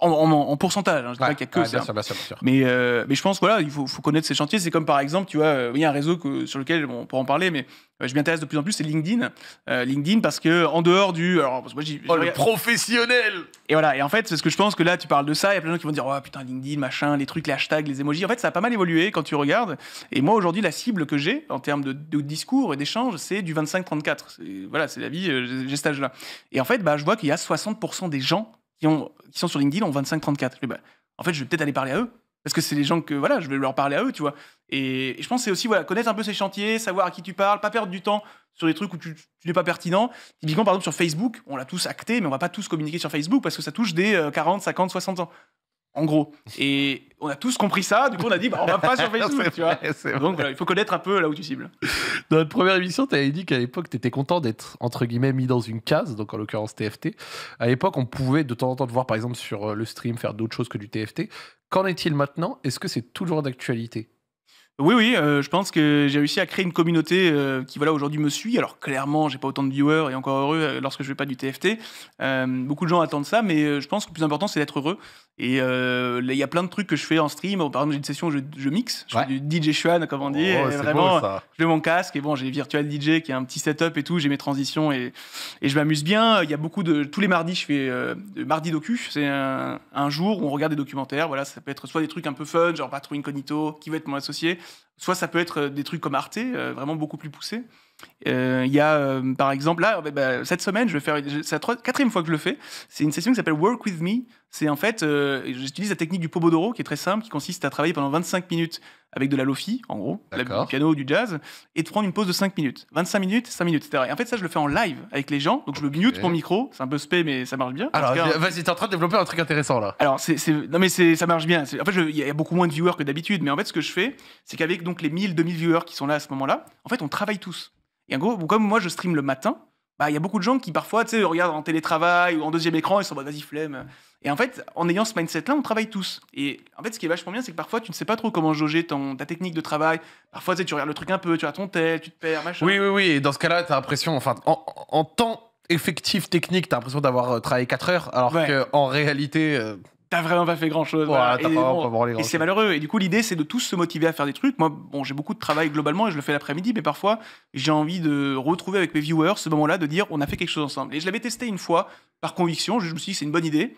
en, pourcentage, hein, je Mais, je pense voilà, il faut, connaître ces chantiers. C'est comme par exemple, tu vois, il y a un réseau sur lequel on peut en parler, mais euh, je m'intéresse de plus en plus, c'est LinkedIn. Euh, LinkedIn parce que en dehors du, alors, moi, oh, le professionnel. Et voilà. Et en fait, c'est ce que je pense que là, tu parles de ça, il y a plein de gens qui vont dire, oh putain, LinkedIn, machin, les trucs, les hashtags, les emojis. En fait, ça a pas mal évolué quand tu regardes. Et moi aujourd'hui, la cible que j'ai en termes de, discours et d'échanges, c'est du 25-34. Voilà, c'est la vie, euh, j'ai cet âge-là. Et en fait, bah, je vois qu'il y a 60% des gens qui, sont sur LinkedIn ont 25-34. Bah, en fait, je vais peut-être aller parler à eux. Parce que c'est les gens que voilà, je vais leur parler à eux, tu vois. Et, je pense c'est aussi voilà, connaître un peu ces chantiers, savoir à qui tu parles, pas perdre du temps sur des trucs où tu, tu n'es pas pertinent. Typiquement, par exemple, sur Facebook, on l'a tous acté, mais on va pas tous communiquer sur Facebook parce que ça touche des 40, 50, 60 ans en gros. Et on a tous compris ça, du coup on a dit bah, on va pas sur Facebook, tu vois. Donc il faut connaître un peu là où tu cibles. Dans notre première émission, tu avais dit qu'à l'époque, tu étais content d'être entre guillemets mis dans une case, donc en l'occurrence TFT. À l'époque, on pouvait de temps en temps te voir par exemple sur euh, le stream faire d'autres choses que du TFT. Qu'en est-il maintenant Est-ce que c'est toujours d'actualité oui, oui, euh, je pense que j'ai réussi à créer une communauté euh, qui, voilà, aujourd'hui me suit. Alors, clairement, j'ai pas autant de viewers et encore heureux euh, lorsque je fais pas du TFT. beaucoup de gens attendent ça, mais je pense que le plus important, c'est d'être heureux. Et il y a plein de trucs que je fais en stream. Par exemple, j'ai une session, je, je mixe, je fais du DJ Shuan, comme on dit. Oh, vraiment, je mets mon casque et bon, j'ai Virtual DJ qui a un petit setup et tout. J'ai mes transitions et, je m'amuse bien. Il y a beaucoup de. Tous les mardis, je fais Mardi Docu. C'est un, jour où on regarde des documentaires. Voilà, ça peut être soit des trucs un peu fun, genre trop Incognito, qui va être mon associé Soit ça peut être euh, des trucs comme Arte, euh, vraiment beaucoup plus poussés. Il euh, y a, par exemple, là, bah, bah, cette semaine, je vais faire, c'est la quatrième fois que je le fais. C'est une session qui s'appelle Work with Me. C'est en fait, j'utilise la technique du Pomodoro, qui est très simple, qui consiste à travailler pendant 25 minutes avec de la lofi, en gros, du piano, du jazz, et de prendre une pause de 5 minutes. 25 minutes, 5 minutes, etc. Et en fait, ça, je le fais en live avec les gens. Donc, je le mute mon micro. C'est un peu spé, mais ça marche bien. Alors, vas-y, t'es en train de développer un truc intéressant, là. Alors, non, mais ça marche bien. En fait, il y a beaucoup moins de viewers que d'habitude. Mais en fait, ce que je fais, c'est qu'avec donc les 1000, 2000 viewers qui sont là à ce moment-là, en fait, on travaille tous. Et en gros, comme moi, je stream le matin, bah, y a beaucoup de gens qui parfois regardent en télétravail ou en deuxième écran, ils sont en vas-y flemme. Et en fait, en ayant ce mindset-là, on travaille tous. Et en fait, ce qui est vachement bien, c'est que parfois, tu ne sais pas trop comment jauger ton, ta technique de travail. Parfois, tu regardes le truc un peu, tu as ton tête, tu te perds, machin. Oui, oui, oui. Et dans ce cas-là, tu as l'impression, enfin, en, temps effectif technique, tu as l'impression d'avoir euh, travaillé 4 heures, alors qu'en réalité. Euh, t'as vraiment pas fait grand chose. Et, c'est malheureux. Et du coup, l'idée, c'est de tous se motiver à faire des trucs. Moi, bon, j'ai beaucoup de travail globalement et je le fais l'après-midi, mais parfois, j'ai envie de retrouver avec mes viewers ce moment-là de dire on a fait quelque chose ensemble. Et je l'avais testé une fois par conviction. Je me suis dit, c'est une bonne idée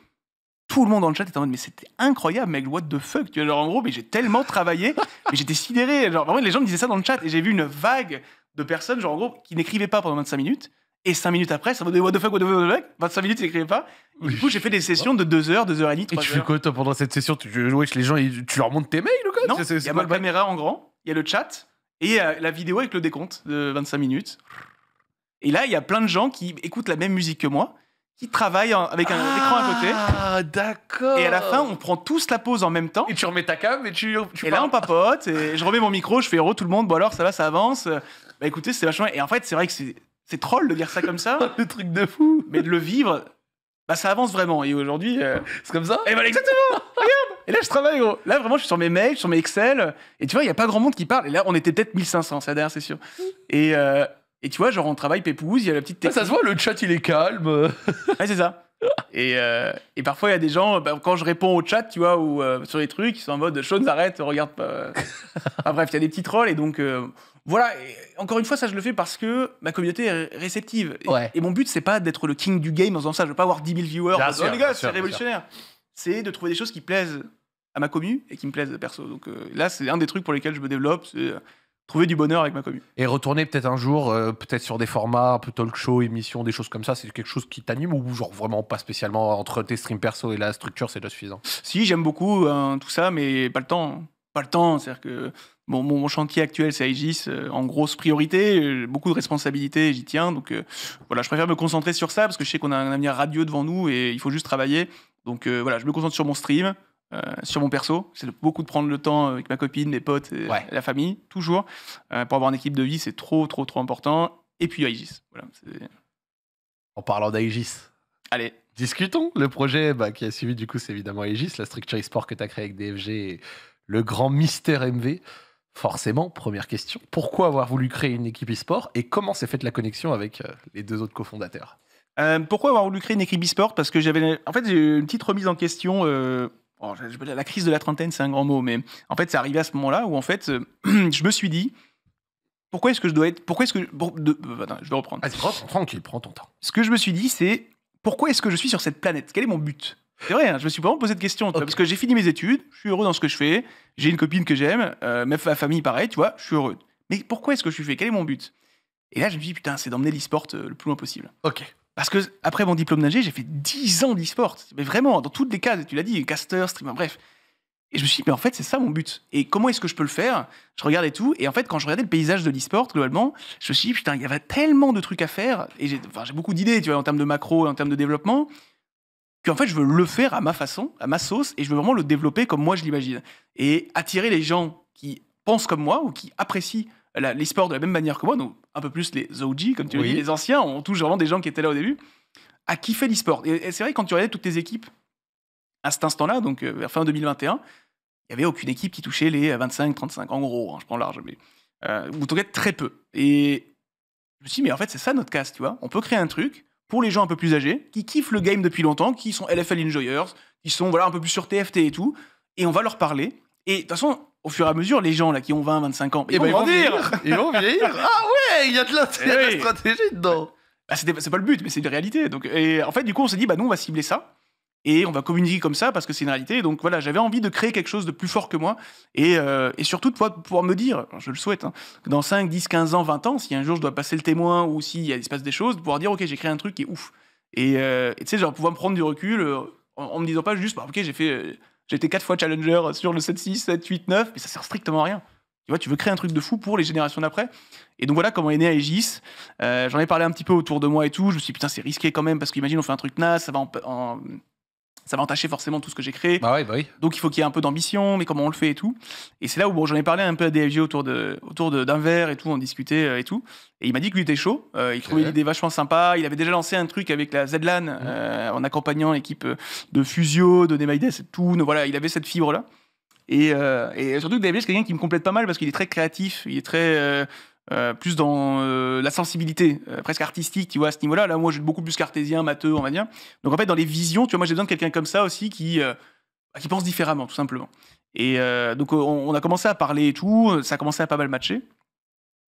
tout le monde dans le chat était en mode mais c'était incroyable mec what the fuck tu vois genre en gros mais j'ai tellement travaillé mais j'étais sidéré genre vraiment les gens me disaient ça dans le chat et j'ai vu une vague de personnes genre en gros qui n'écrivaient pas pendant 25 minutes et 5 minutes après, ça va what the fuck, what the fuck, what the fuck 25 minutes, ils pas. du coup, j'ai fait des sessions de 2 heures, 2 heures et demie, Et tu fais quoi, toi, pendant cette session Tu joues les gens, tu leur montres tes mails ou quoi Non, il y a ma caméra en grand, il y a le chat, et y a la vidéo avec le décompte de 25 minutes. Et là, il y a plein de gens qui écoutent la même musique que moi, qui travaillent avec un écran à côté. Ah, d'accord. Et à la fin, on prend tous la pause en même temps. Et tu remets ta cam et tu. tu Et là, on papote, et je remets mon micro, je fais héros, oh, tout le monde, bon alors, ça va, ça avance. Bah écoutez, c'est vachement. Et en fait, c'est vrai que c'est c'est troll de dire ça comme ça. le truc de fou. Mais de le vivre, bah ça avance vraiment. Et aujourd'hui, euh, c'est comme ça. Et eh, voilà, exactement. Regarde. Et là, je travaille, gros. Là, vraiment, je suis sur mes mails, sur mes Excel. Et tu vois, il n'y a pas grand monde qui parle. Et là, on était peut-être 1500, c'est la dernière session. Et, euh, et tu vois, genre, on travaille pépouze, il y a la petite ça se voit, le chat, il est calme. ouais, c'est ça. Et, euh, et parfois, il y a des gens, bah, quand je réponds au chat, tu vois, ou sur les trucs, ils sont en mode, Sean, arrête, regarde pas. bref, il y a des petits trolls. Et donc, voilà, encore une fois, ça je le fais parce que ma communauté est réceptive. Et, mon but, c'est pas d'être le king du game en faisant ça. Je veux pas avoir 10 000 viewers. les gars, c'est révolutionnaire. C'est de trouver des choses qui plaisent à ma commu et qui me plaisent perso. Donc euh, là, c'est un des trucs pour lesquels je me développe. C'est euh, trouver du bonheur avec ma commune. Et retourner peut-être un jour, euh, peut-être sur des formats un peu talk show, émission, des choses comme ça, c'est quelque chose qui t'anime ou genre vraiment pas spécialement entre tes streams perso et la structure, c'est déjà suffisant Si, j'aime beaucoup tout ça, mais pas le temps. Hein le temps. C'est-à-dire que mon, chantier actuel, c'est Aegis, euh, en grosse priorité, euh, beaucoup de responsabilités, j'y tiens. Donc euh, voilà, je préfère me concentrer sur ça parce que je sais qu'on a un avenir radieux devant nous et il faut juste travailler. Donc voilà, je me concentre sur mon stream, sur mon perso. C'est beaucoup de prendre le temps avec ma copine, mes potes, la famille, toujours. pour avoir une équipe de vie, c'est trop, trop, trop important. Et puis Aegis. Voilà, en parlant d'Aegis. Allez. Discutons le projet bah, qui a suivi du coup c'est évidemment Aegis, la structure e-sport que tu as créée avec DFG et le grand mystère MV. Forcément, première question, pourquoi avoir voulu créer une équipe e-sport et comment s'est faite la connexion avec euh, les deux autres cofondateurs euh, Pourquoi avoir voulu créer une équipe e-sport Parce que j'avais en fait une petite remise en question. Euh, oh, la crise de la trentaine, c'est un grand mot, mais en fait, c'est arrivé à ce moment-là où en fait, je me suis dit, pourquoi est-ce que je dois être. Pourquoi est-ce que. Je, dois reprendre. tranquille, prends ton temps. Ce que je me suis dit, c'est pourquoi est-ce que je suis sur cette planète Quel est mon but c'est vrai, hein, je me suis vraiment posé de questions, parce que j'ai fini mes études, je suis heureux dans ce que je fais, j'ai une copine que j'aime, euh, même ma famille pareil, tu vois, je suis heureux. Mais pourquoi est-ce que je suis fait Quel est mon but Et là, je me dis, putain, c'est d'emmener l'e-sport euh, le plus loin possible. Ok. Parce que après mon diplôme d'ingé, j'ai fait 10 ans d'e-sport. Mais vraiment, dans toutes les cases, tu l'as dit, caster, streamer, bref. Et je me suis dit, mais en fait, c'est ça mon but. Et comment est-ce que je peux le faire Je regardais tout. Et en fait, quand je regardais le paysage de l'e-sport, globalement, je me suis dit, putain, il y avait tellement de trucs à faire. Et j'ai beaucoup d'idées, tu vois, en termes de macro, en termes de développement en fait, je veux le faire à ma façon, à ma sauce, et je veux vraiment le développer comme moi je l'imagine. Et attirer les gens qui pensent comme moi ou qui apprécient la, les de la même manière que moi, donc un peu plus les OG, comme tu dit, les anciens, on touche vraiment des gens qui étaient là au début, à kiffer l'e-sport. Et, c'est vrai, quand tu regardais toutes tes équipes à cet instant-là, donc euh, vers fin 2021, il n'y avait aucune équipe qui touchait les 25-35, en gros, hein, je prends large, mais. Euh, ou très peu. Et je me suis dit, mais en fait, c'est ça notre casse, tu vois. On peut créer un truc pour les gens un peu plus âgés, qui kiffent le game depuis longtemps, qui sont LFL enjoyers, qui sont voilà un peu plus sur TFT et tout, et on va leur parler. Et de toute façon, au fur et à mesure, les gens là qui ont 20, 25 ans, eh ben, ils, vont, grandir. Ils vont vieillir. ah ouais, il y a de la, eh stratégie dedans. Bah, c'est pas le but, mais c'est une réalité. Donc, et en fait, du coup, on s'est dit, bah nous, on va cibler ça et on va communiquer comme ça parce que c'est une réalité. Donc voilà, j'avais envie de créer quelque chose de plus fort que moi et, euh, et surtout de pouvoir, me dire, je le souhaite, hein, dans 5, 10, 15 ans, 20 ans, si un jour je dois passer le témoin ou s'il y a, se passe des choses, de pouvoir dire, ok, j'ai créé un truc qui est ouf. Et euh, tu sais, genre pouvoir me prendre du recul euh, en, me disant pas juste, bah, ok, j'ai fait, j'étais 4 fois challenger sur le 7, 6, 7, 8, 9, mais ça sert strictement à rien. Tu vois, tu veux créer un truc de fou pour les générations d'après. Et donc voilà comment est né Aegis. J'en ai parlé un petit peu autour de moi et tout. Je me suis dit, putain, c'est risqué quand même, parce qu'imagine, on fait un truc naze ça va en, ça va entacher forcément tout ce que j'ai créé. Bah, bah oui. Donc il faut qu'il y ait un peu d'ambition, mais comment on le fait et tout. Et c'est là où j'en ai parlé un peu à DFG autour de autour d'un verre et tout, on discutait euh, et tout. Et il m'a dit que lui était chaud, euh, il trouvait l'idée vachement sympa. Il avait déjà lancé un truc avec la ZLAN lan mmh. euh, en accompagnant l'équipe de Fusio, de Nemaides et tout. Voilà, il avait cette fibre là. Et, et surtout que DFG c'est quelqu'un qui me complète pas mal parce qu'il est très créatif, il est très euh, plus dans euh, la sensibilité euh, presque artistique, tu vois, à ce niveau-là. Là, moi, j'ai beaucoup plus cartésien, matheux, on va dire. Donc, en fait, dans les visions, tu vois, moi, j'ai besoin de quelqu'un comme ça aussi qui, bah, qui pense différemment, tout simplement. Et donc, on, a commencé à parler et tout, ça a commencé à pas mal matcher.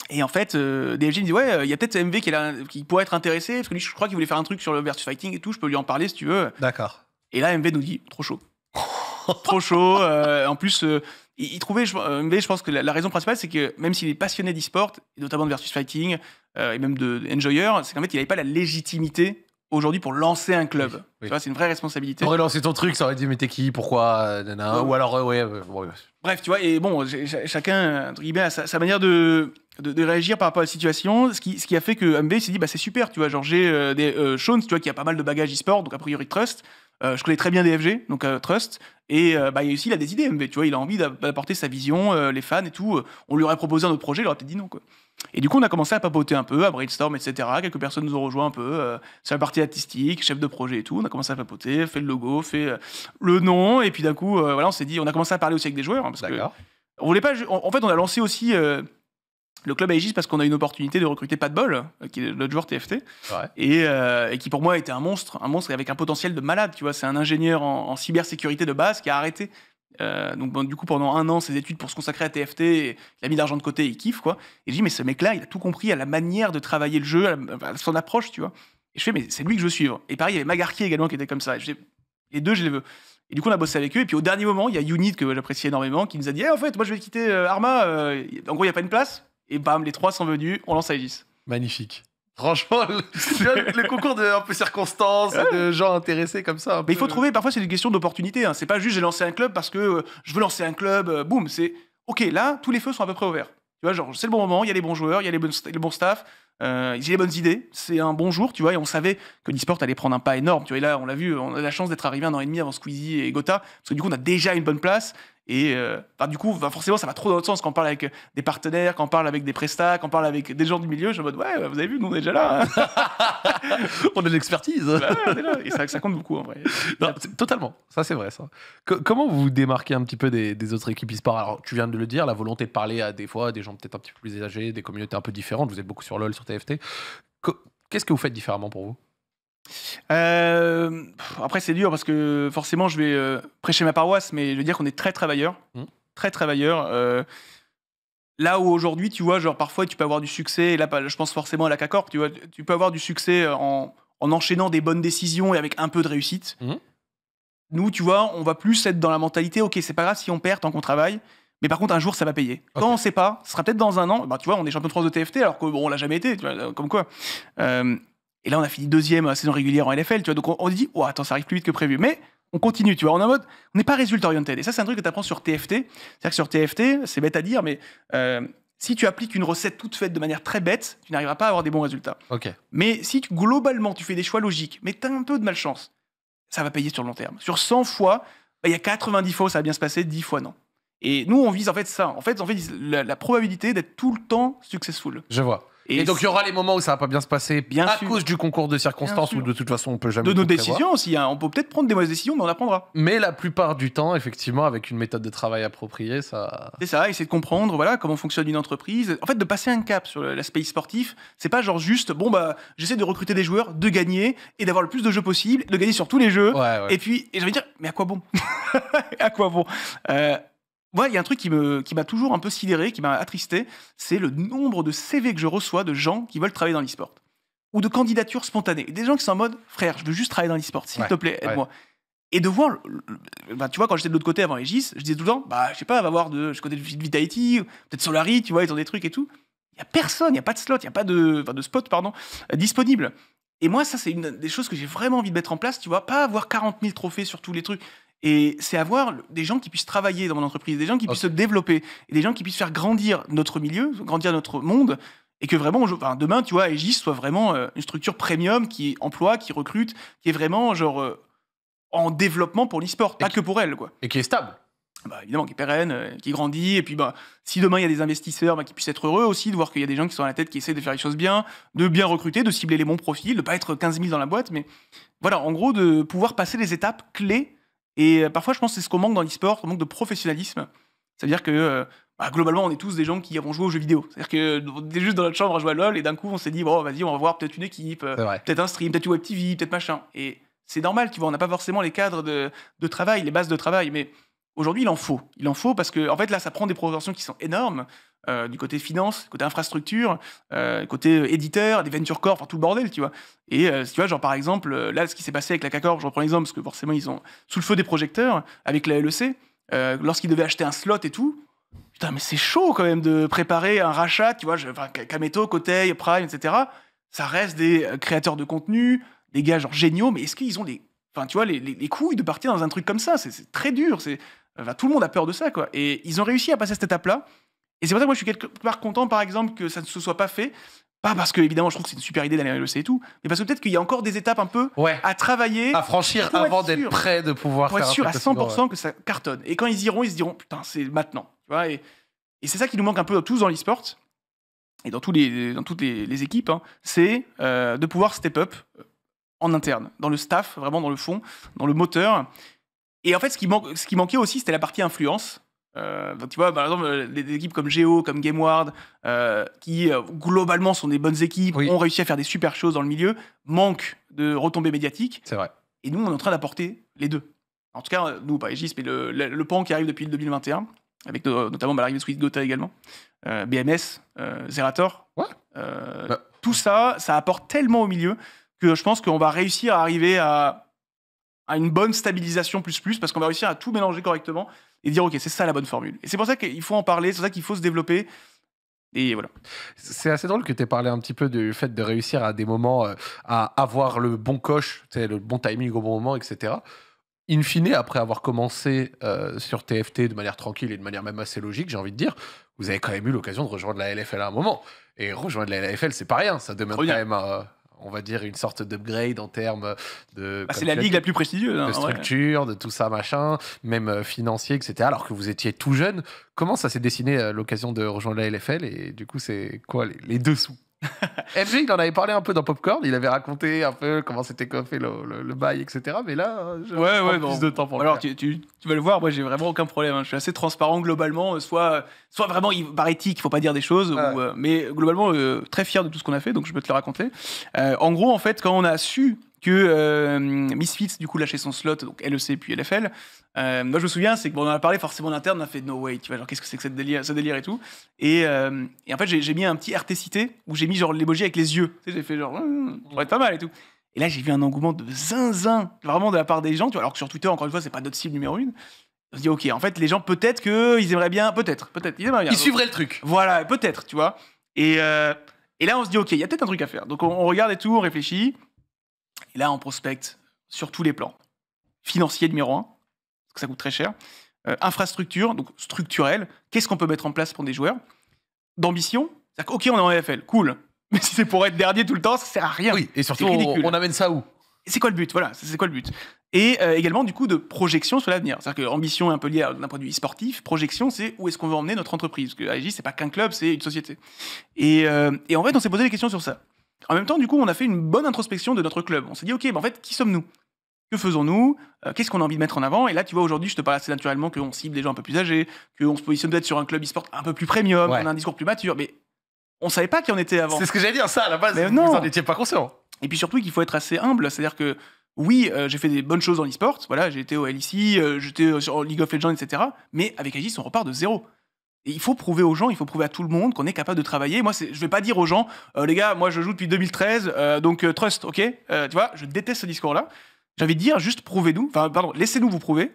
Et en fait, DFG me dit Ouais, il y a peut-être MV qui, est qui pourrait être intéressé, parce que lui, je crois qu'il voulait faire un truc sur le versus fighting et tout, je peux lui en parler si tu veux. D'accord. Et là, MV nous dit Trop chaud. trop chaud. Euh, en plus, euh, il, trouvait, je, euh, pense que la, raison principale, c'est que même s'il est passionné d'e-sport, notamment de versus fighting et même de enjoyer, c'est qu'en fait, il n'avait pas la légitimité aujourd'hui pour lancer un club. c'est une vraie responsabilité. Pour lancé ton truc, ça aurait dit mais t'es qui, pourquoi, euh, ou alors euh, euh, ouais, Bref, tu vois, et bon, chacun a sa, manière de, de, réagir par rapport à la situation, ce qui, ce qui a fait que MB s'est dit bah c'est super, tu vois, genre j'ai des Shones, tu vois, qui a pas mal de bagages e-sport, donc a priori Trust. je connais très bien DFG, donc Trust, et bah, il, aussi, il a des idées, MV, tu vois, il a envie d'apporter sa vision, les fans et tout. On lui aurait proposé un autre projet, il aurait peut-être dit non, quoi. Et du coup, on a commencé à papoter un peu, à brainstorm, etc. Quelques personnes nous ont rejoints un peu C'est euh, sur la partie artistique, chef de projet et tout. On a commencé à papoter, fait le logo, fait euh, le nom. Et puis d'un coup, euh, voilà, on s'est dit, on a commencé à parler aussi avec des joueurs. Hein, on voulait pas. En, fait, on a lancé aussi le club Aegis parce qu'on a une opportunité de recruter Pat Ball, qui est notre joueur TFT, et, qui pour moi était un monstre, un monstre avec un potentiel de malade. Tu vois, c'est un ingénieur en, cybersécurité de base qui a arrêté euh, donc du coup, pendant un an, ses études pour se consacrer à TFT, il a mis l'argent de côté, et il kiffe quoi. Et je dis, mais ce mec-là, il a tout compris à la manière de travailler le jeu, à, son approche, tu vois. Et je fais, mais c'est lui que je veux suivre. Et pareil, il y avait Magarki également qui était comme ça. Et les deux, je les veux. Et du coup, on a bossé avec eux. Et puis au dernier moment, il y a Unit que j'apprécie énormément qui nous a dit, eh, en fait, moi je vais quitter euh, Arma. Euh, en gros, il n'y a pas une place. Et bam, les trois sont venus, on lance Aegis. Magnifique. Franchement, le, concours de peu circonstances, de gens intéressés comme ça. Mais il faut trouver, parfois c'est une question d'opportunité. Hein. C'est pas juste j'ai lancé un club parce que euh, je veux lancer un club, euh, boum, c'est ok, là tous les feux sont à peu près ouverts. Tu vois, genre c'est le bon moment, il y a les bons joueurs, il y a les, bonnes, bons staff, euh, il y les bonnes idées, c'est un bon jour, tu vois, et on savait que l'e-sport allait prendre un pas énorme. Tu vois, là on l'a vu, on a la chance d'être arrivé un an et demi avant Squeezie et Gotha, parce que du coup on a déjà une bonne place. Et euh, du coup, bah, forcément, ça va trop dans l'autre sens. Quand on parle avec des partenaires, quand on parle avec des prestats, quand on parle avec des gens du milieu, je suis en mode, ouais, vous avez vu, nous, on est déjà là. Hein. on a de l'expertise. Bah Et ça, compte beaucoup, en vrai. totalement. Ça, c'est vrai, ça. comment vous vous démarquez un petit peu des, des autres équipes e-sport Alors, tu viens de le dire, la volonté de parler à des fois des gens peut-être un petit peu plus âgés, des communautés un peu différentes. Vous êtes beaucoup sur LoL, sur TFT. Qu'est-ce que vous faites différemment pour vous euh, après, c'est dur parce que forcément, je vais euh, prêcher ma paroisse, mais je veux dire qu'on est très travailleurs. Mmh. Très travailleurs. Euh, là où aujourd'hui, tu vois, genre parfois, tu peux avoir du succès, et là, je pense forcément à la CACORP, tu, vois, tu peux avoir du succès en, enchaînant des bonnes décisions et avec un peu de réussite. Mmh. Nous, tu vois, on va plus être dans la mentalité, ok, c'est pas grave si on perd tant qu'on travaille. Mais par contre, un jour, ça va payer. Quand on sait pas, ce sera peut-être dans un an. Bah, tu vois, on est champion de France de TFT alors qu'on l'a jamais été, tu vois, comme quoi. Euh, et là, on a fini deuxième euh, saison régulière en LFL, tu vois. Donc, on, on dit, oh, attends, ça arrive plus vite que prévu. Mais on continue, tu vois. On est en mode, on n'est pas résultat orienté Et ça, c'est un truc que tu apprends sur TFT. C'est-à-dire que sur TFT, c'est bête à dire, mais euh, si tu appliques une recette toute faite de manière très bête, tu n'arriveras pas à avoir des bons résultats. Mais si globalement, tu fais des choix logiques, mais tu as un peu de malchance, ça va payer sur le long terme. Sur 100 fois, bah, il y a 90 fois où ça va bien se passer, 10 fois non. Et nous, on vise en fait ça. En fait, on vise la probabilité d'être tout le temps successful. Je vois. Et, donc, il y aura les moments où ça va pas bien se passer bien à cause du concours de circonstances ou de toute façon on peut jamais. De nos décisions aussi. Hein. On peut peut-être prendre des mauvaises décisions, mais on apprendra. Mais la plupart du temps, effectivement, avec une méthode de travail appropriée, ça. C'est ça, essayer de comprendre voilà, comment fonctionne une entreprise. En fait, de passer un cap sur l'aspect sportif, c'est pas genre juste, bon, bah, j'essaie de recruter des joueurs, de gagner et d'avoir le plus de jeux possible, de gagner sur tous les jeux. Et puis, et j'ai envie dire, mais à quoi bon À quoi bon euh, moi, il y a un truc qui m'a toujours un peu sidéré, qui m'a attristé, c'est le nombre de CV que je reçois de gens qui veulent travailler dans l'e-sport. Ou de candidatures spontanées. Des gens qui sont en mode, frère, je veux juste travailler dans l'e-sport, s'il te plaît, aide-moi. Et de voir, bah, tu vois, quand j'étais de l'autre côté avant Aegis, je disais tout le temps, bah, je sais pas, va voir de, je connais Vitality, peut-être Solari, tu vois, ils ont des trucs et tout. Il n'y a personne, il n'y a pas de slot, il n'y a pas de, de spot, pardon, euh, disponible. Et moi, ça, c'est une des choses que j'ai vraiment envie de mettre en place, tu vois, pas avoir 40 000 trophées sur tous les trucs. Et c'est avoir des gens qui puissent travailler dans mon entreprise, des gens qui puissent se développer, des gens qui puissent faire grandir notre milieu, grandir notre monde, et que vraiment, demain, tu vois, Aegis soit vraiment euh, une structure premium qui emploie, qui recrute, qui est vraiment genre euh, en développement pour l'e-sport, pas que pour elle, quoi. Et qui est stable. Bah, évidemment, qui est pérenne, euh, qui grandit, et puis bah, si demain il y a des investisseurs, bah, qui puissent être heureux aussi de voir qu'il y a des gens qui sont à la tête, qui essaient de faire les choses bien, de bien recruter, de cibler les bons profils, de ne pas être 15 000 dans la boîte, mais voilà, en gros, de pouvoir passer les étapes clés et euh, parfois, je pense que c'est ce qu'on manque dans l'e-sport, on manque de professionnalisme. C'est-à-dire que euh, bah, globalement, on est tous des gens qui avons joué aux jeux vidéo. C'est-à-dire que juste dans notre chambre on jouer à LoL et d'un coup, on s'est dit, bon, vas-y, on va voir peut-être une équipe, euh, peut-être un stream, peut-être une web TV, peut-être machin. Et c'est normal, tu vois, on n'a pas forcément les cadres de, de, travail, les bases de travail, mais Aujourd'hui, il en faut. Il en faut parce que, en fait, là, ça prend des proportions qui sont énormes euh, du côté finance, côté infrastructure, euh, côté euh, éditeur, des venture corps, enfin tout le bordel, tu vois. Et tu vois, genre par exemple, là, ce qui s'est passé avec la CACOR, je reprends l'exemple parce que forcément, ils ont sous le feu des projecteurs avec la LEC. Lorsqu'ils devaient acheter un slot et tout, putain, mais c'est chaud quand même de préparer un rachat, tu vois, Kameto, Prime, etc. Ça reste des créateurs de contenu, des gars genre géniaux, mais est-ce qu'ils ont les, enfin, tu vois, les, les couilles de partir dans un truc comme ça C'est très dur, c'est tout le monde a peur de ça, quoi. Et ils ont réussi à passer cette étape-là. Et c'est pour ça que moi, je suis quelque part content, par exemple, que ça ne se soit pas fait. Pas parce que, évidemment, je trouve que c'est une super idée d'aller à l'OC et tout, mais parce que peut-être qu'il y a encore des étapes un peu à travailler. À franchir avant d'être prêt de pouvoir pour être sûr à 100% que ça cartonne. Et quand ils iront, ils se diront, putain, c'est maintenant. et, c'est ça qui nous manque un peu tous dans l'e-sport et dans, tous les, dans toutes les, équipes, hein, c'est euh, de pouvoir step up euh, en interne, dans le staff, vraiment dans le fond, dans le moteur. Et en fait, ce qui, ce qui manquait aussi, c'était la partie influence. Euh, tu vois, par exemple, euh, des, équipes comme Geo, comme GameWard, euh, qui euh, globalement sont des bonnes équipes, ont réussi à faire des super choses dans le milieu, manquent de retombées médiatiques. C'est vrai. Et nous, on est en train d'apporter les deux. En tout cas, nous, pas Aegis, mais le, pan qui arrive depuis le 2021, avec notamment bah, l'arrivée de Sweet Gotha également, euh, BMS, Zerator. Ouais. Bah. Tout ça, ça apporte tellement au milieu que je pense qu'on va réussir à arriver à à une bonne stabilisation plus plus, parce qu'on va réussir à tout mélanger correctement et dire, OK, c'est ça la bonne formule. Et c'est pour ça qu'il faut en parler, c'est pour ça qu'il faut se développer. Et voilà. C'est assez drôle que tu aies parlé un petit peu du fait de réussir à des moments euh, à avoir le bon coche, le bon timing au bon moment, etc. In fine, après avoir commencé euh, sur TFT de manière tranquille et de manière même assez logique, j'ai envie de dire, vous avez quand même eu l'occasion de rejoindre la LFL à un moment. Et rejoindre la LFL, c'est pas rien, ça demande quand même euh, on va dire, une sorte d'upgrade en termes de. Bah, c'est la ligue la plus prestigieuse. Hein, de structure, de tout ça, machin, même euh, financier, etc. Alors que vous étiez tout jeune. Comment ça s'est dessiné euh, l'occasion de rejoindre la LFL Et du coup, c'est quoi les, les dessous MJ, il en avait parlé un peu dans Popcorn, il avait raconté un peu comment c'était fait le, bail, etc. Mais là, je ouais, plus de temps pour Alors, tu, vas le voir, moi, j'ai vraiment aucun problème. Hein. Je suis assez transparent globalement. Euh, soit, soit vraiment, par éthique, il faut pas dire des choses, euh, mais globalement, euh, très fier de tout ce qu'on a fait, donc je peux te le raconter. en gros, en fait, quand on a su que Misfits, du coup, lâchait son slot, donc LEC puis LFL, euh, moi, je me souviens, c'est qu'on en a parlé forcément en interne, on a fait no way, tu vois, qu'est-ce que c'est que ce délire, délire et tout. Et, euh, en fait, j'ai mis un petit cité où j'ai mis genre l'emoji avec les yeux. Tu sais, j'ai fait genre, hmm, ça va être pas mal et tout. Et là, j'ai vu un engouement de zinzin, vraiment de la part des gens, tu vois, alors que sur Twitter, encore une fois, c'est pas notre cible numéro une. On se dit, ok, en fait, les gens, peut-être qu'ils aimeraient bien, peut-être, peut-être, ils aimeraient bien. Ils suivraient le truc. Voilà, peut-être, tu vois. Et, euh, et là, on se dit, ok, il y a peut-être un truc à faire. Donc, on, regarde et tout, on réfléchit. Et là, on prospecte sur tous les plans. Financier numéro un ça coûte très cher. Euh, infrastructure, donc structurelle, qu'est-ce qu'on peut mettre en place pour des joueurs D'ambition, c'est-à-dire ok, on est en NFL, cool, mais si c'est pour être dernier tout le temps, ça sert à rien. Oui, et surtout, on, on amène ça où C'est quoi le but Voilà, c'est quoi le but Et euh, également, du coup, de projection sur l'avenir. C'est-à-dire que ambition est un peu liée d'un point de vue sportif, projection, c'est où est-ce qu'on veut emmener notre entreprise Parce que ce c'est pas qu'un club, c'est une société. Et, euh, et en fait, on s'est posé des questions sur ça. En même temps, du coup, on a fait une bonne introspection de notre club. On s'est dit, ok, mais en fait, qui sommes-nous que faisons-nous euh, Qu'est-ce qu'on a envie de mettre en avant Et là, tu vois, aujourd'hui, je te parle assez naturellement qu'on cible des gens un peu plus âgés, qu'on se positionne peut-être sur un club e-sport un peu plus premium, qu'on a un discours plus mature. Mais on savait pas qui en était avant. C'est ce que j'allais dire, ça, à la base, Mais vous n'en étiez pas conscient. Et puis surtout qu'il faut être assez humble, c'est-à-dire que oui, euh, j'ai fait des bonnes choses en e-sport, voilà, j'ai été au LEC, euh, j'étais sur League of Legends, etc. Mais avec Agis, on repart de zéro. Et il faut prouver aux gens, il faut prouver à tout le monde qu'on est capable de travailler. Moi, je ne vais pas dire aux gens, les gars, moi je joue depuis 2013, donc trust, ok Tu vois, je déteste ce discours-là. J'ai envie de dire, juste prouvez-nous, enfin, pardon, laissez-nous vous prouver,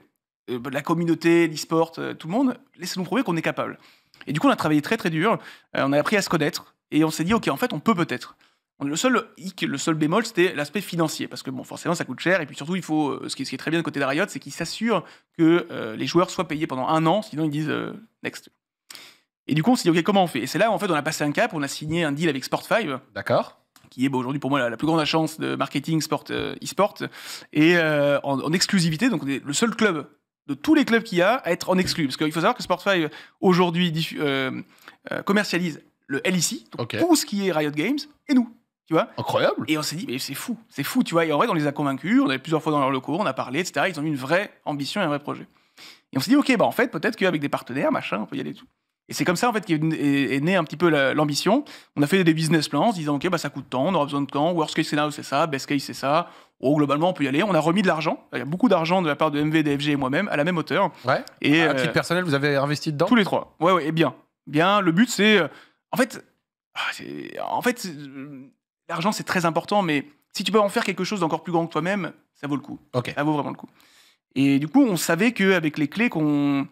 euh, la communauté, l'e-sport, euh, tout le monde, laissez-nous prouver qu'on est capable. Et du coup, on a travaillé très très dur, euh, on a appris à se connaître, et on s'est dit, ok, en fait, on peut peut-être. Le seul hic, le seul bémol, c'était l'aspect financier, parce que bon, forcément, ça coûte cher, et puis surtout, il faut, ce qui, est très bien de côté de Riot, c'est qu'ils s'assurent que les joueurs soient payés pendant un an, sinon ils disent next. Et du coup, on s'est dit, ok, comment on fait Et c'est là, en fait, on a passé un cap, on a signé un deal avec Sport5. D'accord qui est bah, aujourd'hui pour moi la, plus grande chance de marketing sport euh, e-sport, et euh, en, exclusivité. Donc on est le seul club de tous les clubs qu'il y a à être en exclu. Parce qu'il faut savoir que Sportify euh, aujourd'hui commercialise le LEC, donc tout ce qui est Riot Games, et nous. Tu vois Incroyable. Et on s'est dit, mais c'est fou, c'est fou, tu vois. Et en vrai, on les a convaincus, on avait plusieurs fois dans leur locaux, on a parlé, etc. Ils ont eu une vraie ambition et un vrai projet. Et on s'est dit, ok, bah en fait, peut-être qu'avec des partenaires, machin, on peut y aller et tout. Et c'est comme ça en fait qu'est est, née un petit peu l'ambition. On a fait des business plans en se disant ok bah ça coûte tant, on aura besoin de temps. worst case scenario c'est ça, best case c'est ça. Oh, globalement, on peut y aller. On a remis de l'argent. Il y a beaucoup d'argent de la part de MV, DFG et moi-même à la même hauteur. Ouais. Et un euh, titre personnel, vous avez investi dedans Tous les trois. Ouais, ouais, et bien. Bien. Le but, c'est. Euh, en fait, ah, en fait l'argent, c'est très important, mais si tu peux en faire quelque chose d'encore plus grand que toi-même, ça vaut le coup. Ça vaut vraiment le coup. Et du coup, on savait qu'avec les clés qu'on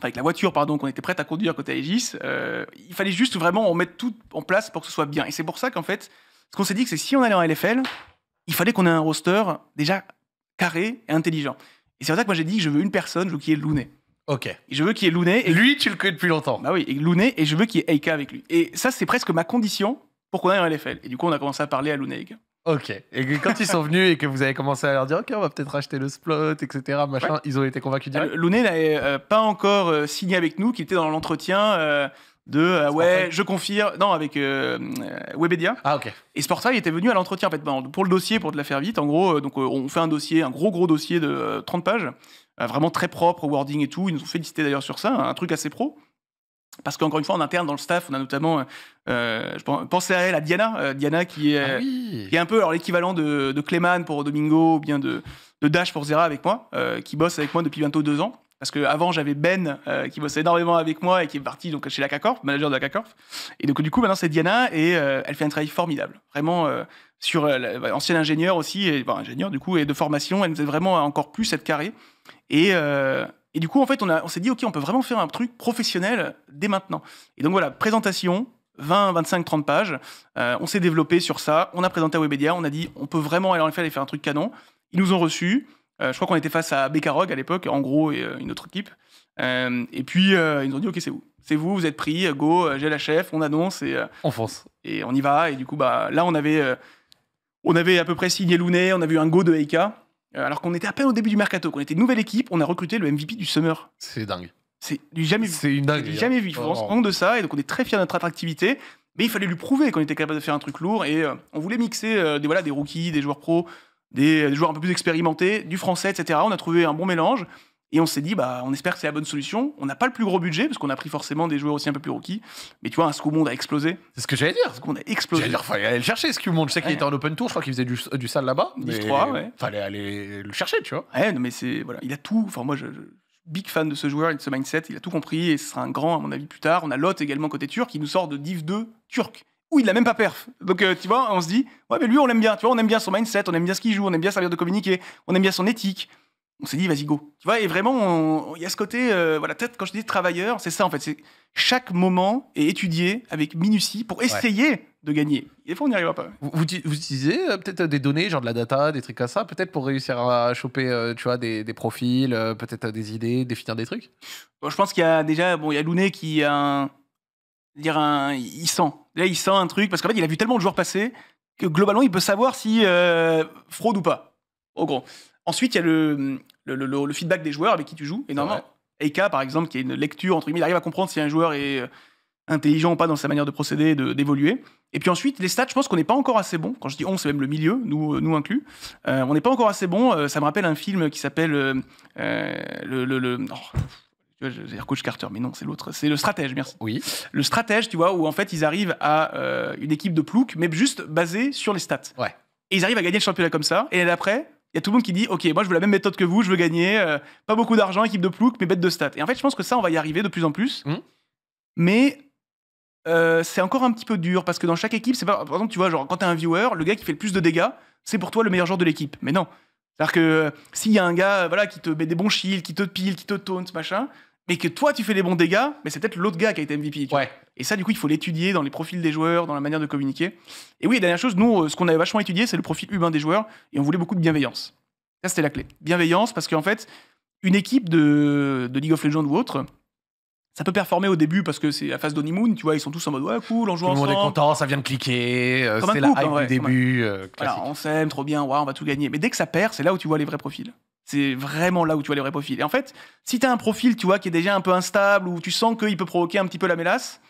avec la voiture, pardon, qu'on était prête à conduire côté Aegis, euh, il fallait juste vraiment en mettre tout en place pour que ce soit bien. Et c'est pour ça qu'en fait, ce qu'on s'est dit, c'est si on allait en LFL, il fallait qu'on ait un roster déjà carré et intelligent. Et c'est pour ça que moi j'ai dit, je veux une personne, je veux qu'il y ait Ok. Et je veux qu'il y ait Luné. Et... Lui, tu le connais depuis longtemps. Bah oui, et et je veux qu'il y ait Eika avec lui. Et ça, c'est presque ma condition pour qu'on aille en LFL. Et du coup, on a commencé à parler à Lounet Ok. Et quand ils sont venus et que vous avez commencé à leur dire, ok, on va peut-être acheter le splot, etc., machin, ils ont été convaincus ah, direct. n'avait euh, euh, pas encore euh, signé avec nous, qui était dans l'entretien de ouais, je confirme. Non, avec Webedia. Ah ok. Et Sportfile était venu à l'entretien en fait ben, pour le dossier, pour te la faire vite. En gros, donc on fait un dossier, un gros gros dossier de 30 pages, vraiment très propre, wording et tout. Ils nous ont félicité d'ailleurs sur ça, hein, un truc assez pro. Parce qu'encore une fois, en interne, dans le staff, on a notamment, euh, euh je à elle, à Diana, euh, Diana ah qui est, un peu l'équivalent de, de pour Domingo, ou bien de, Dash pour Zera avec moi, euh, qui bosse avec moi depuis bientôt deux ans. Parce qu'avant, j'avais Ben qui bossait énormément avec moi et qui est parti donc, chez la CACORF, manager de la CACORF. Et donc, du coup, maintenant, c'est Diana et elle fait un travail formidable. Vraiment, sur ancienne ingénieur aussi, et, du coup, et de formation, elle nous vraiment encore plus cette carrière. Et et du coup, en fait, on, s'est dit, OK, on peut vraiment faire un truc professionnel dès maintenant. Et donc voilà, présentation, 20, 25, 30 pages. Euh, on s'est développé sur ça. On a présenté à Webedia. On a dit, on peut vraiment aller en effet aller faire un truc canon. Ils nous ont reçus. Euh, je crois qu'on était face à Bekarog à l'époque, en gros, et euh, une autre équipe. et puis, ils nous ont dit, OK, c'est vous. C'est vous, vous êtes pris, go, j'ai la chef, on annonce. Et, on France. Et on y va. Et du coup, bah, là, on avait, on avait à peu près signé Lounet, on a vu un go de Eika. Euh, alors qu'on était à peine au début du mercato, qu'on était une nouvelle équipe, on a recruté le MVP du summer. C'est dingue. C'est du jamais vu. C'est une dingue. jamais vu. Il faut oh. rend compte de ça et donc on est très fiers de notre attractivité. Mais il fallait lui prouver qu'on était capable de faire un truc lourd et euh, on voulait mixer euh, des, voilà, des rookies, des joueurs pros, des, joueurs un peu plus expérimentés, du français, etc. On a trouvé un bon mélange. Et on s'est dit, bah, on espère que c'est la bonne solution. On n'a pas le plus gros budget, parce qu'on a pris forcément des joueurs aussi un peu plus rookies. Mais tu vois, un monde a explosé. C'est ce que j'allais dire. qu'on a explosé. J'allais dire, fallait aller le chercher, Scumond. Je sais qu'il était en open tour, je crois qu'il faisait du, du sale là-bas. 10-3, ouais. Fallait aller le chercher, tu vois. Ouais, non, mais c'est. Voilà, il a tout. Enfin, moi, je, big fan de ce joueur et de ce mindset. Il a tout compris et ce sera un grand, à mon avis, plus tard. On a l'autre également côté turc qui nous sort de Div 2 turc où il l'a même pas perf. Donc, euh, tu vois, on se dit, ouais, mais lui, on l'aime bien. Tu vois, on aime bien son mindset, on aime bien ce qu'il joue, on aime bien sa manière de communiquer, on aime bien son éthique on s'est dit vas-y go. Tu vois, et vraiment, il y a ce côté, euh, voilà, peut-être quand je dis travailleur, c'est ça en fait, c'est chaque moment est étudié avec minutie pour essayer de gagner. Des fois, on n'y arrivera pas. Vous, vous, utilisez euh, peut-être des données, genre de la data, des trucs comme ça, peut-être pour réussir à choper, euh, tu vois, des, des profils, peut-être des idées, définir des trucs Je pense qu'il y a déjà, bon, il y a Lounet qui a un, dire un, il sent. Là, il sent un truc parce qu'en fait, il a vu tellement de joueurs passer que globalement, il peut savoir si fraude ou pas. Au gros. Ensuite, il y a le, le, feedback des joueurs avec qui tu joues énormément. Eka, par exemple, qui a une lecture, entre guillemets, il arrive à comprendre si un joueur est euh, intelligent ou pas dans sa manière de procéder, d'évoluer. Et puis ensuite, les stats, je pense qu'on n'est pas encore assez bon. Quand je dis on, c'est même le milieu, nous, euh, nous inclus. Euh, on n'est pas encore assez bon. ça me rappelle un film qui s'appelle le. Oh, je vais dire Coach Carter, mais non, c'est l'autre. C'est le stratège, merci. Oui. Le stratège, tu vois, où en fait, ils arrivent à une équipe de plouc, mais juste basée sur les stats. Ouais. Et ils arrivent à gagner le championnat comme ça. Et après, il y a tout le monde qui dit Ok, moi je veux la même méthode que vous, je veux gagner, euh, pas beaucoup d'argent, équipe de plouc, mais bête de stats. Et en fait, je pense que ça, on va y arriver de plus en plus. Hum. Mais euh, c'est encore un petit peu dur parce que dans chaque équipe, c'est pas. Par exemple, tu vois, genre quand un viewer, le gars qui fait le plus de dégâts, c'est pour toi le meilleur joueur de l'équipe. Mais non. C'est-à-dire que euh, s'il y a un gars voilà, qui te met des bons shields, qui te pile, qui te taunt, machin, mais que toi tu fais les bons dégâts, mais c'est peut-être l'autre gars qui a été MVP. ouais. Et ça, du coup, il faut l'étudier dans les profils des joueurs, dans la manière de communiquer. Et oui, dernière chose, nous, euh, ce qu'on avait vachement étudié, c'est le profil humain des joueurs, et on voulait beaucoup de bienveillance. Ça, c'était la clé. Bienveillance, parce qu'en fait, une équipe de, de League of Legends ou autre, ça peut performer au début parce que c'est la phase d'Honeymoon, tu vois, ils sont tous en mode ouais, cool, on joue ensemble. Tout le monde est content, ça vient de cliquer, euh, c'est la hype du début. Euh, on s'aime, trop bien, ouais, on va tout gagner. Mais dès que ça perd, c'est là où tu vois les vrais profils. C'est vraiment là où tu vois les vrais profils. Et en fait, si tu as un profil, tu vois, qui est déjà un peu instable, ou tu sens qu'il peut provoquer un petit peu la mélasse,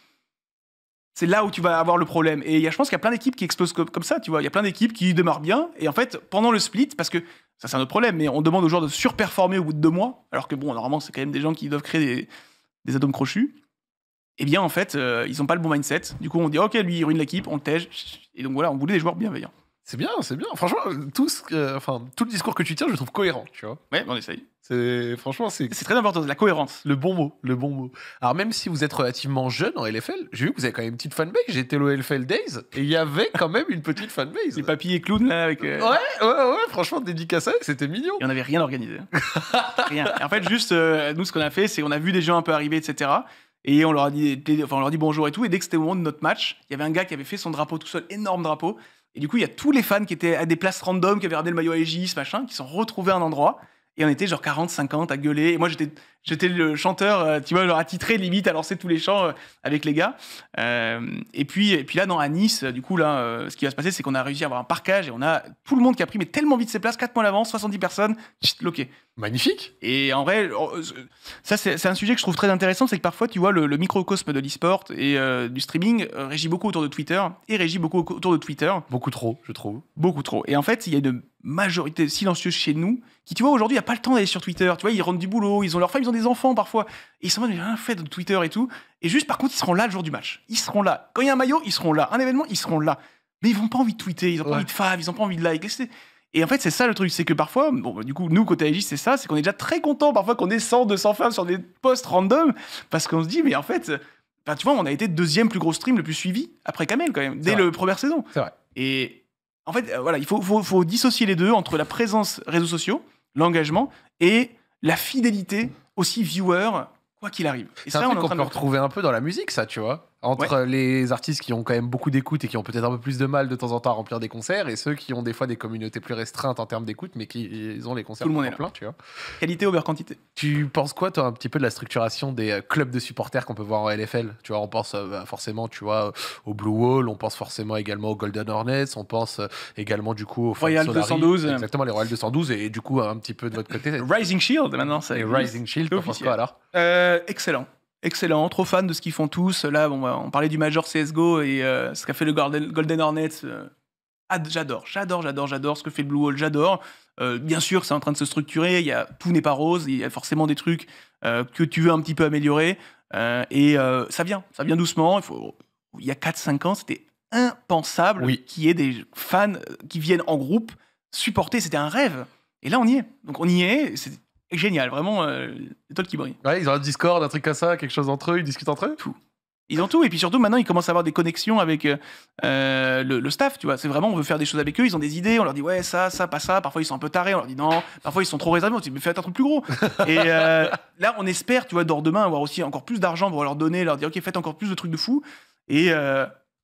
c'est là où tu vas avoir le problème. Et y a, je pense qu'il y a plein d'équipes qui explosent comme ça, tu vois. Il y a plein d'équipes qui démarrent bien, et en fait, pendant le split, parce que ça c'est un autre problème, mais on demande aux joueurs de surperformer au bout de deux mois, alors que bon, normalement, c'est quand même des gens qui doivent créer des, atomes crochus. Eh bien, en fait, euh, ils n'ont pas le bon mindset. Du coup, on dit, ok, lui, il ruine l'équipe, on le tège. Et donc voilà, on voulait des joueurs bienveillants. C'est bien, c'est bien. Franchement, tout, enfin, tout le discours que tu tiens, je le trouve cohérent, tu vois. Ouais, on essaye. C'est, franchement, c'est... c'est très important, la cohérence. Le bon mot, le bon mot. Alors, même si vous êtes relativement jeune en LFL, j'ai vu que vous avez quand même une petite fanbase. J'étais au LFL Days et il y avait quand même une petite fanbase. Les papillés clowns, là, avec... Euh, ouais, ouais, ouais, franchement, ça, c'était mignon. Et on n'avait rien organisé. rien. en fait, juste, euh, nous, ce qu'on a fait, c'est on a vu des gens un peu arriver, etc. Et on leur, a dit, on leur a dit bonjour et tout. Et dès que c'était au moment de notre match, il y avait un gars qui avait fait son drapeau tout seul, énorme drapeau. Et du coup, il y a tous les fans qui étaient à des places random, qui avaient regardé le maillot Aegis, machin, qui sont retrouvés à un endroit. Et on était genre 40, 50 à gueuler. Et moi, j'étais, j'étais le chanteur, euh, tu vois, genre attitré limite à lancer tous les chants euh, avec les gars. Euh, et, puis, et puis là, dans, à Nice, du coup, là, ce qui va se passer, c'est qu'on a réussi à avoir un parcage et on a tout le monde qui a pris mais tellement vite ses places, 4 mois à 70 personnes, chut, loqué. Magnifique. Et en vrai, oh, ça, c'est, un sujet que je trouve très intéressant, c'est que parfois, tu vois, le, microcosme de l'e-sport et du streaming régit beaucoup autour de Twitter et régit beaucoup autour de Twitter. Beaucoup trop, je trouve. Beaucoup trop. Et en fait, il y a une majorité silencieuse chez nous qui, tu vois, aujourd'hui, a pas le temps d'aller sur Twitter. Tu vois, ils rentrent du boulot, ils ont leur femme, ils ont des enfants parfois. ils s'en mais j'ai rien fait de Twitter et tout. Et juste, par contre, ils seront là le jour du match. Ils seront là. Quand il y a un maillot, ils seront là. Un événement, ils seront là. Mais ils n'ont pas envie de tweeter, ils n'ont pas envie de fave, ils n'ont pas envie de like. Et, en fait, c'est ça le truc, c'est que parfois, bon, du coup, nous, côté LG, c'est ça, c'est qu'on est déjà très content parfois qu'on ait 100, 200 femmes sur des posts random, parce qu'on se dit, mais en fait, tu vois, on a été deuxième plus gros stream le plus suivi après Kamel, quand même, dès le première saison. C'est vrai. Et, en fait, euh, voilà, il faut, faut, faut, dissocier les deux entre la présence réseaux sociaux l'engagement et la fidélité aussi viewer, quoi qu'il arrive. c'est un truc qu'on peut retrouver un peu dans la musique, ça, tu vois entre les artistes qui ont quand même beaucoup d'écoute et qui ont peut-être un peu plus de mal de temps en temps à remplir des concerts et ceux qui ont des fois des communautés plus restreintes en termes d'écoute mais qui ils ont les concerts Tout le monde est plein, tu vois. Qualité over quantité. Tu penses quoi toi un petit peu de la structuration des euh, clubs de supporters qu'on peut voir en LFL Tu vois, on pense euh, bah, forcément, tu vois, euh, au Blue Wall, on pense forcément également au Golden Hornets, on pense également du coup au Royal 212. Exactement, les Royal 212 et, du coup un petit peu de votre côté. Rising Shield maintenant, c'est Rising Shield, tu penses quoi alors excellent. Excellent, trop fan de ce qu'ils font tous. Là, on parlait du Major CSGO et euh, ce qu'a fait le Golden Hornets. Euh, ah, j'adore, j'adore, j'adore, j'adore ce que fait le Blue Wall, j'adore. Euh, bien sûr, c'est en train de se structurer, il y a, tout n'est pas rose, il y a forcément des trucs que tu veux un petit peu améliorer. et ça vient, ça vient doucement. Il, faut, il y a 4-5 ans, c'était impensable qu'il y ait des fans qui viennent en groupe supporter, c'était un rêve. Et là, on y est. Donc on y est, c'est génial, vraiment, euh, toi qui brille. Ouais, ils ont un Discord, un truc comme ça, quelque chose entre eux, ils discutent entre eux Tout. Ils ont tout, et puis surtout maintenant ils commencent à avoir des connexions avec euh, euh, le, staff, tu vois. C'est vraiment, on veut faire des choses avec eux, ils ont des idées, on leur dit ouais, ça, ça, pas ça. Parfois ils sont un peu tarés, on leur dit non. Parfois ils sont trop réservés, on dit mais faites un truc plus gros. et euh, là, on espère, tu vois, d'or demain avoir aussi encore plus d'argent pour leur donner, leur dire ok, faites encore plus de trucs de fou. Et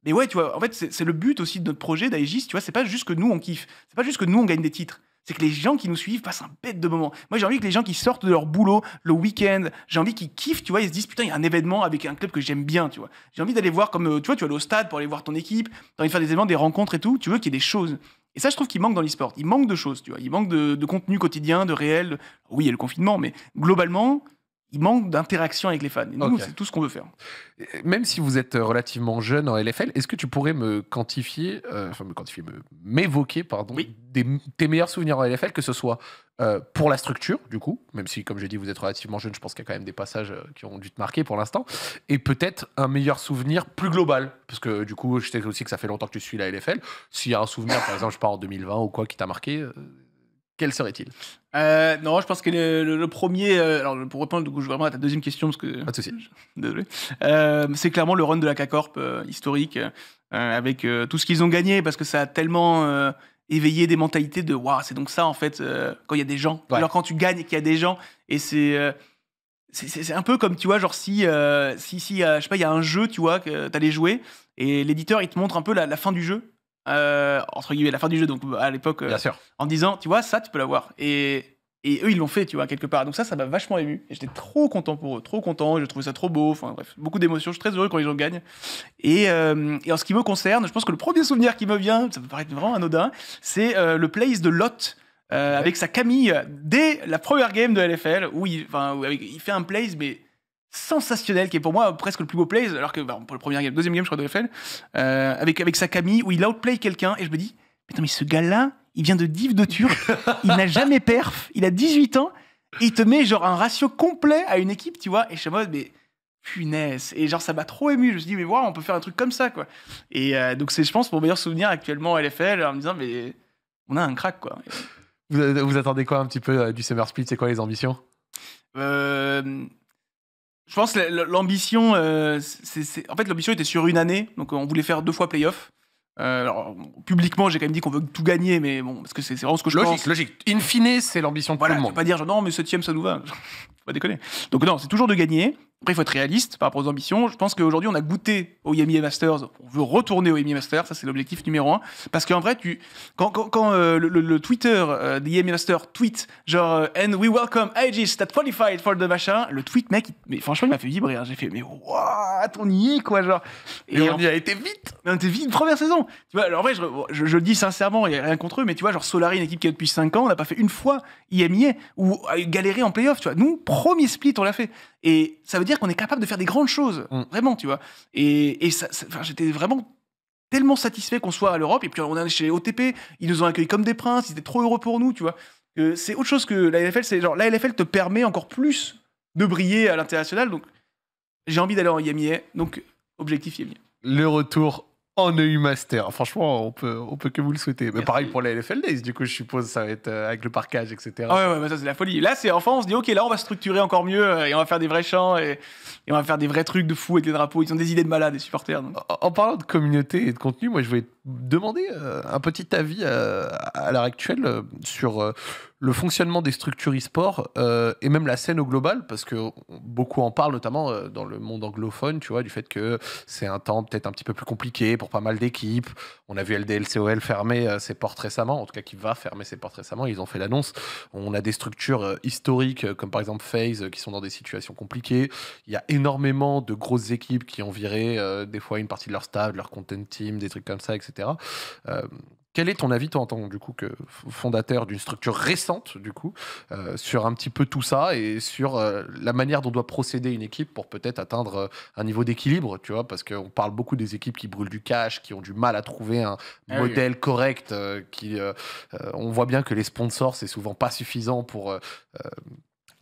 mais ouais, tu vois, en fait, c'est le but aussi de notre projet d'Aegis, tu vois, c'est pas juste que nous on kiffe, c'est pas juste que nous on gagne des titres c'est que les gens qui nous suivent passent un bête de moment. Moi, j'ai envie que les gens qui sortent de leur boulot le week-end, j'ai envie qu'ils kiffent, tu vois, ils se disent putain, il y a un événement avec un club que j'aime bien, tu vois. J'ai envie d'aller voir comme, euh, tu vois, tu vas au stade pour aller voir ton équipe, t'as envie de faire des événements, des rencontres et tout, tu veux qu'il y ait des choses. Et ça, je trouve qu'il manque dans l'e-sport. Il manque de choses, tu vois. Il manque de, de contenu quotidien, de réel. Oui, il y a le confinement, mais globalement, il manque d'interaction avec les fans. nous, c'est tout ce qu'on veut faire. Même si vous êtes euh, relativement jeune en LFL, est-ce que tu pourrais me quantifier, euh, enfin me quantifier, m'évoquer, pardon, des, tes meilleurs souvenirs en LFL, que ce soit euh, pour la structure, du coup, même si, comme j'ai dit, vous êtes relativement jeune, je pense qu'il y a quand même des passages qui ont dû te marquer pour l'instant, et peut-être un meilleur souvenir plus global, parce que du coup, je sais aussi que ça fait longtemps que tu suis la LFL. S'il y a un souvenir, par exemple, je pars en 2020 ou quoi, qui t'a marqué quel serait-il euh, non, je pense que le, premier. Euh, alors, pour répondre je vais vraiment à ta deuxième question, parce que. Pas de souci. Désolé. Euh, c'est clairement le run de la K-Corp historique, avec tout ce qu'ils ont gagné, parce que ça a tellement éveillé des mentalités de waouh, c'est donc ça, en fait, quand il y a des gens. Alors, quand tu gagnes et qu'il y a des gens, et c'est. c'est un peu comme, tu vois, genre si, si, si je sais pas, il y a un jeu, tu vois, que allais jouer, et l'éditeur, il te montre un peu la fin du jeu, euh, entre guillemets, la fin du jeu, donc à l'époque, euh, en disant, tu vois, ça, tu peux l'avoir. Et, et eux, ils l'ont fait, tu vois, quelque part. Donc ça, ça m'a vachement ému. Et j'étais trop content pour eux, trop content. Je trouvais ça trop beau. Enfin bref, beaucoup d'émotions. Je suis très heureux quand ils ont gagnent. Euh, et, en ce qui me concerne, je pense que le premier souvenir qui me vient, ça peut paraître vraiment anodin, c'est le place de Lot. Avec sa Camille dès la première game de LFL, où il, où il fait un place, mais sensationnel, qui est pour moi presque le plus beau play, alors que bah, pour le premier game, deuxième game, je crois, de l'FL euh, avec, avec sa Camille, où il outplay quelqu'un, et je me dis, mais mais ce gars-là, il vient de Div de Turc, il n'a jamais perf, il a 18 ans, et il te met genre un ratio complet à une équipe, tu vois, et je suis en mode, mais punaise, et genre ça m'a trop ému, je me suis dit, mais voilà on peut faire un truc comme ça, quoi. Et euh, donc c'est, je pense, mon meilleur souvenir actuellement à LFL, en me disant, mais on a un crack, quoi. Vous, vous attendez quoi un petit peu euh, du Summer Split C'est quoi les ambitions je pense que l'ambition, euh, en fait, l'ambition était sur une année, donc on voulait faire deux fois playoff. Euh, alors, publiquement, j'ai quand même dit qu'on veut tout gagner, mais bon, parce que c'est, vraiment ce que je pense. Logique, logique. In fine, c'est l'ambition de tout le monde. Pas dire, non, mais septième, ça nous va déconner. Donc non, c'est toujours de gagner. Après, il faut être réaliste par rapport aux ambitions. Je pense qu'aujourd'hui, on a goûté au yami Masters. On veut retourner au EMEA Masters. Ça, c'est l'objectif numéro un. Parce qu'en vrai, tu, quand, quand, euh, le, Twitter euh, des Masters tweet genre euh, « And we welcome Aegis that qualified for the machin », le tweet, mec, mais, franchement, il m'a fait vibrer. Hein. J'ai fait « Mais what On y quoi !» genre. Et, on y a été vite On était vite, première saison tu vois, alors, En vrai, je, je, le dis sincèrement, il n'y a rien contre eux, mais tu vois, genre Solari, une équipe qui a depuis 5 ans, on n'a pas fait une fois EMEA ou galéré en playoff, tu vois. Nous, premier split, on l'a fait. Et ça veut dire qu'on est capable de faire des grandes choses, mm. vraiment, tu vois. Et, j'étais vraiment tellement satisfait qu'on soit à l'Europe. Et puis on est chez OTP, ils nous ont accueillis comme des princes, ils étaient trop heureux pour nous, tu vois. c'est autre chose que la LFL, c'est genre la LFL te permet encore plus de briller à l'international. Donc j'ai envie d'aller en Yemié, donc objectif Yemié Le retour en EU Master. Franchement, on peut, on peut que vous le souhaitez. Mais pareil pour les LFL Days, du coup, je suppose, ça va être euh, avec le parcage, etc. ouais, ouais, mais ça, c'est la folie. Là, c'est enfin, on se dit, OK, là, on va structurer encore mieux euh, et on va faire des vrais chants et, on va faire des vrais trucs de fou avec les drapeaux. Ils ont des idées de malades, les supporters. En, parlant de communauté et de contenu, moi, je voulais demander euh, un petit avis à l'heure actuelle sur le fonctionnement des structures e-sport euh, et même la scène au global, parce que beaucoup en parlent, notamment euh, dans le monde anglophone, tu vois, du fait que c'est un temps peut-être un petit peu plus compliqué pour pas mal d'équipes. On a vu LDLCOL fermer euh, ses portes récemment, en tout cas qui va fermer ses portes récemment, ils ont fait l'annonce. On a des structures historiques, comme par exemple FaZe, qui sont dans des situations compliquées. Il y a énormément de grosses équipes qui ont viré des fois une partie de leur stade, leur content team, des trucs comme ça, etc. Quel est ton avis, toi, en tant du coup, que fondateur d'une structure récente, du coup, euh, sur un petit peu tout ça et sur euh, la manière dont doit procéder une équipe pour peut-être atteindre euh, un niveau d'équilibre, tu vois, parce qu'on parle beaucoup des équipes qui brûlent du cash, qui ont du mal à trouver un ah modèle correct, qui, on voit bien que les sponsors, c'est souvent pas suffisant pour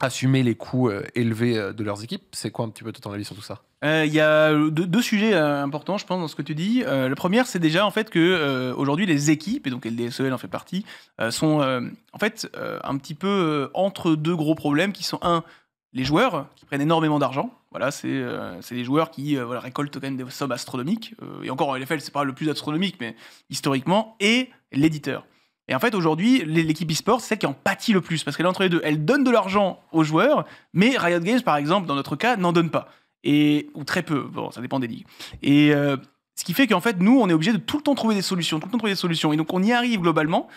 assumer les coûts euh, élevés euh, de leurs équipes. C'est quoi un petit peu ton avis sur tout ça euh, il y a deux, sujets importants, je pense, dans ce que tu dis. Le la première, c'est déjà en fait que aujourd'hui les équipes, et donc LDSEL e en fait partie, sont en fait un petit peu entre deux gros problèmes qui sont un, les joueurs qui prennent énormément d'argent. Voilà, c'est les joueurs qui voilà, récoltent quand des sommes astronomiques. et encore en LFL, c'est pas le plus astronomique, mais historiquement, et l'éditeur. Et en fait, aujourd'hui, l'équipe e-sport, c'est celle qui en pâtit le plus, parce qu'elle est entre les deux. Elle donne de l'argent aux joueurs, mais Riot Games, par exemple, dans notre cas, n'en donne pas. Et, ou très peu, bon, ça dépend des ligues. Et, euh, ce qui fait qu'en fait, nous, on est obligé de tout le temps trouver des solutions, tout le temps trouver des solutions. Et donc, on y arrive globalement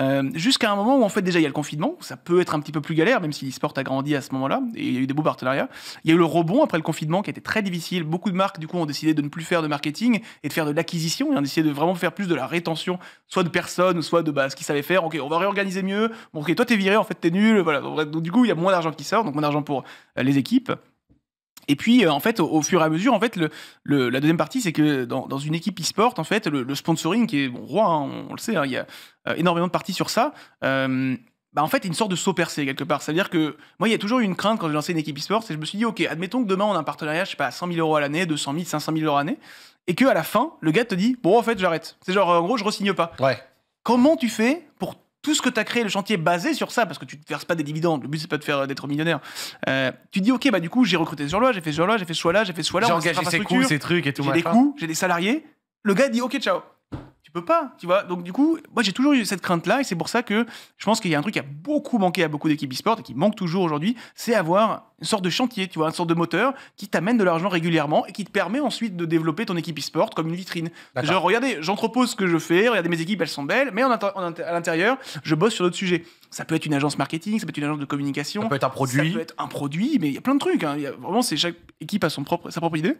euh, jusqu'à un moment où, en fait, déjà, il y a le confinement. Ça peut être un petit peu plus galère, même si l'e-sport a grandi à ce moment-là. Et il y a eu des beaux partenariats. Il y a eu le rebond après le confinement qui a été très difficile. Beaucoup de marques, du coup, ont décidé de ne plus faire de marketing et de faire de l'acquisition. et ont décidé de vraiment faire plus de la rétention, soit de personnes, soit de bah, ce qu'ils savaient faire. OK, on va réorganiser mieux. Bon, OK, toi, t'es viré, en fait, t'es nul. Voilà. Donc, du coup, il y a moins d'argent qui sort, donc moins d'argent pour euh, les équipes. Et puis, euh, en fait, au, fur et à mesure, en fait, le, la deuxième partie, c'est que dans, dans, une équipe e-sport, en fait, le, sponsoring, qui est roi, hein, on, le sait, hein, il y a euh, énormément de parties sur ça. Euh, bah, en fait, une sorte de saut percé quelque part. C'est-à-dire que moi, il y a toujours eu une crainte quand j'ai lancé une équipe e-sport, c'est que je me suis dit, OK, admettons que demain, on a un partenariat, je sais pas, à 100 000 euros à l'année, 200 000, 500 000 euros à l'année, et qu'à la fin, le gars te dit, bon, en fait, j'arrête. C'est genre, en gros, je ne resigne pas. Ouais. Comment tu fais pour tout ce que tu as créé, le chantier basé sur ça, parce que tu ne verses pas des dividendes, le but c'est pas de faire d'être millionnaire. Euh, tu dis ok, bah du coup j'ai recruté sur genre j'ai fait ce genre j'ai fait ce choix-là, j'ai fait ce choix-là. J'ai engagé ces coûts, ces trucs et tout. J'ai des coûts, j'ai des salariés. Le gars dit ok, ciao. Tu peux pas, tu vois. Donc, du coup, moi, j'ai toujours eu cette crainte-là, et c'est pour ça que je pense qu'il y a un truc qui a beaucoup manqué à beaucoup d'équipes e-sport et qui manque toujours aujourd'hui, c'est avoir une sorte de chantier, tu vois, une sorte de moteur qui t'amène de l'argent régulièrement et qui te permet ensuite de développer ton équipe e-sport comme une vitrine. Genre, regardez, j'entrepose ce que je fais, regardez mes équipes, elles sont belles, mais en à l'intérieur, je bosse sur d'autres sujets. Ça peut être une agence marketing, ça peut être une agence de communication. Ça peut être un produit. Ça peut être un produit, mais il y a plein de trucs. Hein. Y vraiment, c'est chaque équipe a son propre, sa propre idée.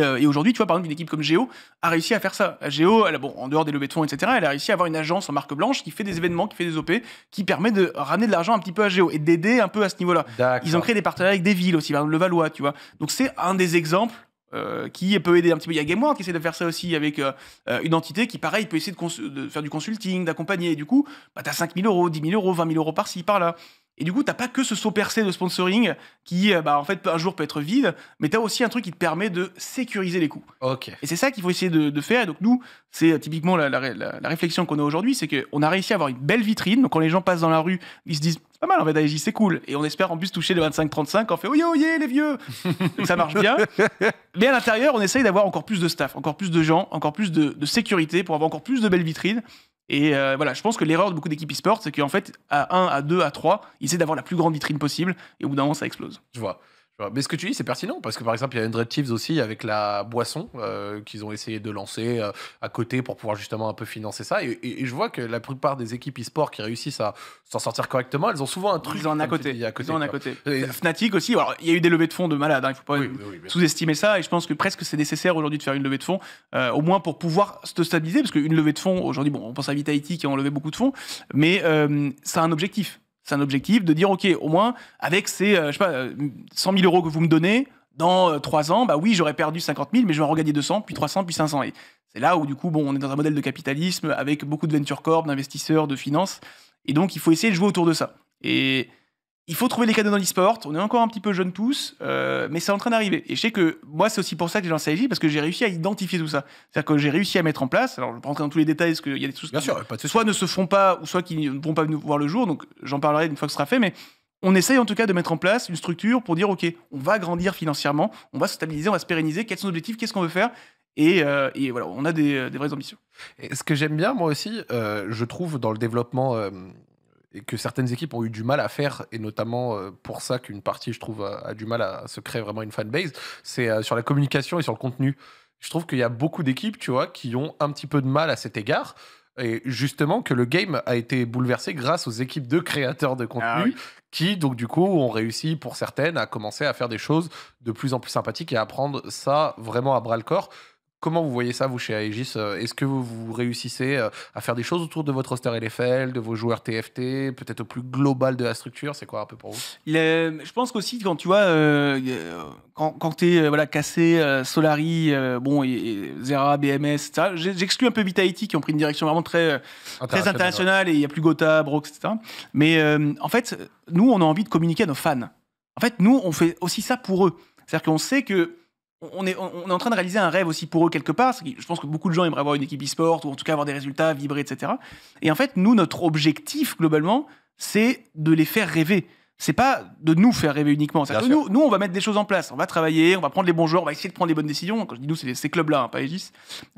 Euh, et, aujourd'hui, tu vois, par exemple, une équipe comme Géo a réussi à faire ça. Géo, bon, en dehors des levées de fonds, etc., elle a réussi à avoir une agence en marque blanche qui fait des événements, qui fait des OP, qui permet de ramener de l'argent un petit peu à Géo et d'aider un peu à ce niveau-là. Ils ont créé des partenariats avec des villes aussi, par exemple le Valois, tu vois. Donc c'est un des exemples euh, qui peut aider un petit peu. Il y a GameWorld qui essaie de faire ça aussi avec euh, une entité qui, pareil, peut essayer de, faire du consulting, d'accompagner. Et du coup, tu as 5 000 euros, 10 000 euros, 20 000 euros par-ci, par-là. Et du coup, t'as pas que ce saut percé de sponsoring qui, euh, bah, en fait, un jour peut être vide, mais tu as aussi un truc qui te permet de sécuriser les coûts. Ok. Et c'est ça qu'il faut essayer de, faire. Et donc, nous, c'est euh, typiquement la, réflexion qu'on a aujourd'hui, c'est qu'on a réussi à avoir une belle vitrine. Donc, quand les gens passent dans la rue, ils se disent pas mal en fait, y, c'est cool. Et on espère en plus toucher les 25-35 on fait oh oye, les vieux ça marche bien. Mais à l'intérieur, on essaye d'avoir encore plus de staff, encore plus de gens, encore plus de, de sécurité pour avoir encore plus de belles vitrines et euh, voilà, je pense que l'erreur de beaucoup d'équipes e-sport, c'est qu'en fait, à 1, à 2, à 3, ils essaient d'avoir la plus grande vitrine possible, et au bout d'un moment, ça explose. Je vois. Mais ce que tu dis, c'est pertinent, parce que par exemple, il y a Hundred Chiefs aussi avec la boisson euh, qu'ils ont essayé de lancer euh, à côté pour pouvoir justement un peu financer ça. Et, je vois que la plupart des équipes e-sport qui réussissent à s'en sortir correctement, elles ont souvent un truc. en à côté. Dis, à côté. à côté. Fnatic aussi, alors il y a eu des levées de fonds de malade, hein, il ne faut pas sous-estimer ça. Et je pense que presque c'est nécessaire aujourd'hui de faire une levée de fonds, euh, au moins pour pouvoir se stabiliser, parce qu'une levée de fonds, aujourd'hui, bon, on pense à Vitality qui a enlevé beaucoup de fonds, mais ça a un objectif. C'est un objectif de dire, OK, au moins, avec ces euh, je sais pas, 100 euh, 000 euros que vous me donnez, dans 3 euh, ans, bah oui, j'aurais perdu 50 000, mais je vais en regagner 200, puis 300, puis 500. Et c'est là où, du coup, bon, on est dans un modèle de capitalisme avec beaucoup de venture corps d'investisseurs, de finances. Et donc, il faut essayer de jouer autour de ça. Et il faut trouver les cadeaux dans l'e-sport. On est encore un petit peu jeunes tous, euh, mais c'est en train d'arriver. Et je sais que moi, c'est aussi pour ça que j'ai lancé IG, parce que j'ai réussi à identifier tout ça. C'est-à-dire que j'ai réussi à mettre en place. Alors, je ne vais pas rentrer dans tous les détails, parce qu'il y a des choses qui soit ne se font pas, ou soit qui ne vont pas nous voir le jour. Donc, j'en parlerai une fois que ce sera fait. Mais on essaye en tout cas de mettre en place une structure pour dire OK, on va grandir financièrement, on va se stabiliser, on va se pérenniser. Quels sont nos objectifs Qu'est-ce qu'on veut faire et, euh, voilà, on a euh, des, vraies ambitions. Et ce que j'aime bien, moi aussi, je trouve dans le développement et que certaines équipes ont eu du mal à faire, et notamment euh, pour ça qu'une partie, je trouve, a, du mal à, se créer vraiment une fanbase, c'est euh, sur la communication et sur le contenu. Je trouve qu'il y a beaucoup d'équipes, tu vois, qui ont un petit peu de mal à cet égard. Et justement que le game a été bouleversé grâce aux équipes de créateurs de contenu ah qui, donc du coup, ont réussi pour certaines à commencer à faire des choses de plus en plus sympathiques et à prendre ça vraiment à bras le corps. Comment vous voyez ça, vous, chez Aegis euh, Est-ce que vous, réussissez euh, à faire des choses autour de votre roster LFL, de vos joueurs TFT, peut-être au plus global de la structure C'est quoi un peu pour vous Je pense qu'aussi, quand tu vois, euh, quand, quand tu es voilà, Cassé, Solari, bon, et, Zera, BMS, j'exclus un peu Vitality qui ont pris une direction vraiment très, très internationale et il n'y a plus Gotha, Brox, etc. Mais en fait, nous, on a envie de communiquer à nos fans. En fait, nous, on fait aussi ça pour eux. C'est-à-dire qu'on sait que on est, en train de réaliser un rêve aussi pour eux quelque part. Je pense que beaucoup de gens aimeraient avoir une équipe e-sport ou en tout cas avoir des résultats, vibrer, etc. Et en fait, nous, notre objectif globalement, c'est de les faire rêver c'est pas de nous faire rêver uniquement. nous, nous, on va mettre des choses en place. On va travailler, on va prendre les bons joueurs, on va essayer de prendre les bonnes décisions. Quand je dis nous, c'est ces clubs-là, hein, pas Aegis.